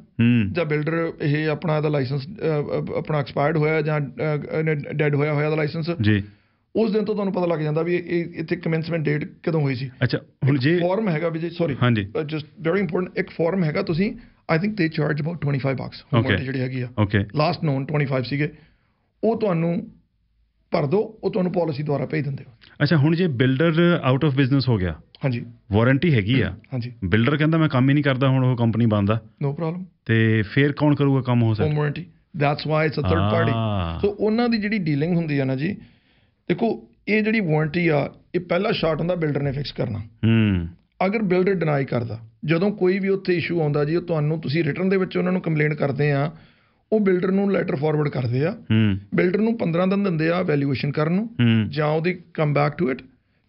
ਜਾਂ ਬਿਲਡਰ ਇਹ ਆਪਣਾ ਇਹਦਾ ਲਾਇਸੈਂਸ ਆਪਣਾ ਐਕਸਪਾਇਰਡ ਹੋਇਆ ਜਾਂ ਡੈਡ ਹੋਇਆ ਹੋਇਆ ਦਾ ਲਾਇਸੈਂਸ ਜੀ ਉਸ ਦਿਨ ਤੋਂ ਤੁਹਾਨੂੰ ਪਤਾ ਲੱਗ ਜਾਂਦਾ ਵੀ ਇਹ ਇੱਥੇ ਕਮੈਂਸਮੈਂਟ ਡੇਟ ਕਦੋਂ ਹੋਈ ਸੀ ਅੱਛਾ ਹੁਣ ਜੇ ਫਾਰਮ ਹੈਗਾ ਵੀ ਜੀ ਸੌਰੀ ਹਾਂਜੀ ਜਸਟ ਵੈਰੀ ਇੰਪੋਰਟੈਂਟ ਇੱਕ ਫਾਰਮ ਹੈਗਾ ਤੁਸੀਂ ਆਈ ਥਿੰਕ ਦੇ ਚਾਰਜ ਅਬਾਊਟ 25 ਬਾਕਸ ਹੋਮਵਰਕ ਜਿਹੜੀ ਹੈਗੀ ਆ ਲਾਸਟ ਨੋਨ 25 ਸੀਗੇ ਉਹ ਤੁਹਾਨੂੰ ਭਰ ਦਿਓ ਉਹ ਤੁਹਾਨੂੰ ਪਾਲਿਸੀ ਦੁਆਰਾ ਭੇਜ ਦਿੰਦੇ ਹੋ ਅੱਛਾ ਹੁਣ ਜੇ ਬਿਲਡਰ ਆਊਟ ਆਫ ਬਿਜ਼ਨਸ ਹੋ ਗਿਆ ਹਾਂਜੀ ਵਾਰੰਟੀ ਹੈਗੀ ਆ ਹਾਂਜੀ ਬਿਲਡਰ ਕਹਿੰਦਾ ਮੈਂ ਕੰਮ ਹੀ ਨਹੀਂ ਕਰਦਾ ਹੁਣ ਉਹ ਕੰਪਨੀ ਬੰਦ ਆ ਨੋ ਪ੍ਰੋਬਲਮ ਤੇ ਫੇਰ ਕੌਣ ਕਰੂਗਾ ਕੰਮ ਹੋ ਸਕਦਾ warranty that's why it's a third party so ਉਹਨਾਂ ਦੀ ਜਿਹੜੀ ਡੀਲਿੰਗ ਹੁੰਦੀ ਆ ਨਾ ਜੀ ਦੇਖੋ ਇਹ ਜਿਹੜੀ ਵਾਰੰਟੀ ਆ ਇਹ ਪਹਿਲਾ ਸ਼ਾਟ ਹੁੰਦਾ ਬਿਲਡਰ ਨੇ ਫਿਕਸ ਕਰਨਾ ਹੂੰ ਅਗਰ ਬਿਲਡਰ ਡਿਨਾਈ ਕਰਦਾ ਜਦੋਂ ਕੋਈ ਵੀ ਉੱਥੇ ਇਸ਼ੂ ਆਉਂਦਾ ਜੀ ਉਹ ਤੁਹਾਨੂੰ ਤੁਸੀਂ ਰਿਟਰਨ ਦੇ ਵਿੱਚ ਉਹਨਾਂ ਨੂੰ ਕੰਪਲੇਂਟ ਕਰਦੇ ਆ ਉਹ ਬਿਲਡਰ ਨੂੰ ਲੈਟਰ ਫਾਰਵਰਡ ਕਰਦੇ ਆ ਬਿਲਡਰ ਨੂੰ 15 ਦਿਨ ਦਿੰਦੇ ਆ ਵੈਲਿਊਏਸ਼ਨ ਕਰਨ ਨੂੰ ਜਾਂ ਉਹਦੀ ਕਮ ਬੈਕ ਟੂ ਇਟ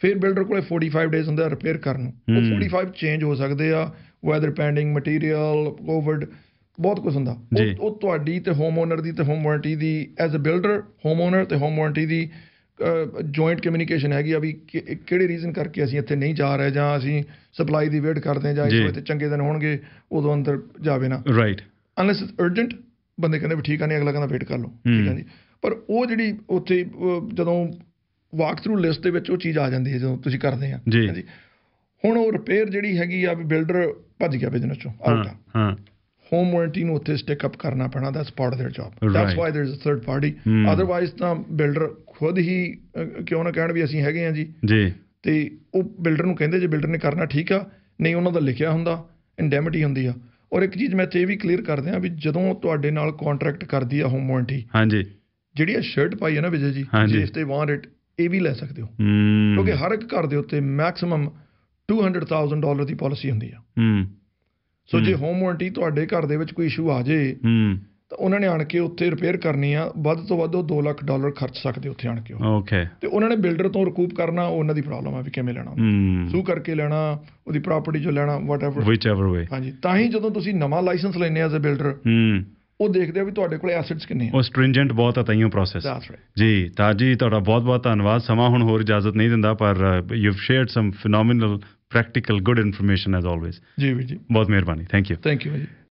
ਫਿਰ ਬਿਲਡਰ ਕੋਲੇ 45 ਡੇਜ਼ ਹੁੰਦਾ ਰਿਪੇਅਰ ਕਰਨ ਨੂੰ ਉਹ 45 ਚੇਂਜ ਹੋ ਸਕਦੇ ਆ ਵੈਦਰ ਪੈਂਡਿੰਗ ਮਟੀਰੀਅਲ ਕੋਵਿਡ ਬਹੁਤ ਕੁਝ ਹੁੰਦਾ ਉਹ ਤੁਹਾਡੀ ਤੇ ਹੋਮ ਓਨਰ ਦੀ ਤੇ ਹੋਮ ਵਾਰੰਟੀ ਦੀ as a builder home owner ਤੇ ਹੋਮ ਵਾਰੰਟੀ ਦੀ ਜੁਆਇੰਟ ਕਮਿਊਨੀਕੇਸ਼ਨ ਹੈਗੀ ਆ ਵੀ ਕਿਹੜੇ ਰੀਜ਼ਨ ਕਰਕੇ ਅਸੀਂ ਇੱਥੇ ਨਹੀਂ ਜਾ ਰਹੇ ਜਾਂ ਅਸੀਂ ਸਪਲਾਈ ਦੀ ਵੇਟ ਕਰਦੇ ਜਾਂ ਇਸ ਤੇ ਚੰਗੇ ਦਿਨ ਹੋਣਗੇ ਉਦੋਂ ਅੰਦਰ ਜਾਵੇ ਨਾ ਰਾਈਟ ਅਨਲੈਸ ਇਟਸ ਅਰਜੈਂਟ ਬੰਦੇ ਕਹਿੰਦੇ ਵੀ ਠੀਕ ਆ ਨਹੀਂ ਅਗਲਾ ਕਹਿੰਦਾ ਵੇਟ ਕਰ ਲਓ ਠੀਕ ਆ ਜੀ ਪਰ ਉਹ ਜਿਹੜੀ ਉੱਥੇ ਜਦੋਂ ਵਾਕ ਥਰੂ ਲਿਸਟ ਦੇ ਵਿੱਚ ਉਹ ਚੀਜ਼ ਆ ਜਾਂਦੀ ਹੈ ਜਦੋਂ ਤੁਸੀਂ ਕਰਦੇ ਆ ਜੀ ਹੁਣ ਉਹ ਰਿਪੇਅਰ ਜਿਹੜੀ ਹੈਗੀ ਆ ਵੀ ਬਿਲਡਰ ਭੱਜ ਗਿਆ ਬਿਜ਼ਨਸ ਚੋਂ ਆਊਟ ਹਾਂ ਹੋਮ ਵਾਰੰਟੀ ਨੂੰ ਉੱਥੇ ਸਟਿਕ ਅਪ ਕਰਨਾ ਪੈਣਾ that's part of their job that's why there is a third party otherwise ਤਾਂ ਬਿਲਡਰ ਖੁਦ ਹੀ ਕਿਉਂ ਨਾ ਕਹਿਣ ਵੀ ਅਸੀਂ ਹੈਗੇ ਆ ਜੀ ਜੀ ਤੇ ਉਹ ਬਿਲਡਰ ਨੂੰ ਕਹਿੰਦੇ ਜੇ ਬਿਲਡਰ ਨੇ ਕਰਨਾ ਠੀਕ ਆ ਨਹੀਂ ਉਹਨਾਂ ਦਾ ਲਿਖਿਆ ਹੁੰਦਾ ਇੰਡੈਮਿਟੀ ਹੁੰਦੀ ਆ ਔਰ ਇੱਕ ਚੀਜ਼ ਮੈਂ ਤੇ ਇਹ ਵੀ ਕਲੀਅਰ ਕਰ ਦਿਆਂ ਵੀ ਜਦੋਂ ਤੁਹਾਡੇ ਨਾਲ ਕੰਟਰੈਕਟ ਕਰਦੀ ਆ ਹੋਮ ਵਾਰੰਟੀ ਹਾਂਜੀ ਜਿਹੜੀ ਆ ਸ਼ਰਟ ਪਾਈ ਹੈ ਨਾ ਵਿਜੇ ਜੀ ਜਿਸ ਤੇ ਵਾਰੰਟ ਇਹ ਵੀ ਲੈ ਸਕਦੇ ਹੋ ਕਿਉਂਕਿ ਹਰ ਇੱਕ ਘਰ ਦੇ ਉੱਤੇ ਮੈਕਸਿਮਮ 200000 ਡਾਲਰ ਦੀ ਪਾਲਿਸੀ ਹੁੰਦੀ ਆ ਹੂੰ ਸੋ ਜੇ ਹੋਮ ਵਾਰੰਟੀ ਤੁਹਾਡੇ ਘਰ ਦੇ ਵਿੱਚ ਕੋਈ ਇਸ਼ੂ ਆ ਜੇ ਹੂੰ ਤਾਂ ਉਹਨਾਂ ਨੇ ਆਣ ਕੇ ਉੱਥੇ ਰਿਪੇਅਰ ਕਰਨੀ ਆ ਵੱਧ ਤੋਂ ਵੱਧ ਉਹ 2 ਲੱਖ ਡਾਲਰ ਖਰਚ ਸਕਦੇ ਉੱਥੇ ਆਣ ਕੇ ਓਕੇ ਤੇ ਉਹਨਾਂ ਨੇ ਬਿਲਡਰ ਤੋਂ ਰਿਕੂਪ ਕਰਨਾ ਉਹਨਾਂ ਦੀ ਪ੍ਰੋਬਲਮ ਆ ਵੀ ਕਿਵੇਂ ਲੈਣਾ ਸੂ ਕਰਕੇ ਲੈਣਾ ਉਹਦੀ ਪ੍ਰਾਪਰਟੀ ਜੋ ਲੈਣਾ ਵਾਟਐਵਰ ਵਿਚਐਵਰ ਵੇ ਹਾਂਜੀ ਤਾਂ ਹੀ ਜਦੋਂ ਤੁਸੀਂ ਨਵਾਂ ਲਾਇਸੈਂਸ ਲੈਨੇ ਐਜ਼ ਅ ਬਿਲਡਰ ਹੂੰ ਉਹ ਦੇਖਦੇ ਆ ਵੀ ਤੁਹਾਡੇ ਕੋਲੇ ਐਸੈਟਸ ਕਿੰਨੇ ਆ ਉਹ ਸਟ੍ਰਿੰਜੈਂਟ ਬਹੁਤ ਆ ਤਾਈਓ ਪ੍ਰੋਸੈਸ ਜੀ ਤਾਜੀ ਤੁਹਾਡਾ ਬਹੁਤ-ਬਹੁਤ ਧੰਨਵਾਦ ਸਮਾਂ ਹੁਣ ਹੋਰ ਇਜਾਜ਼ਤ ਨਹੀਂ ਦਿੰਦਾ ਪਰ you have shared some phenomenal practical good information as always ਜੀ ਜੀ ਬਹੁਤ ਮਿਹਰਬਾਨੀ ਥੈਂਕ ਯੂ ਥੈਂਕ ਯੂ ਜੀ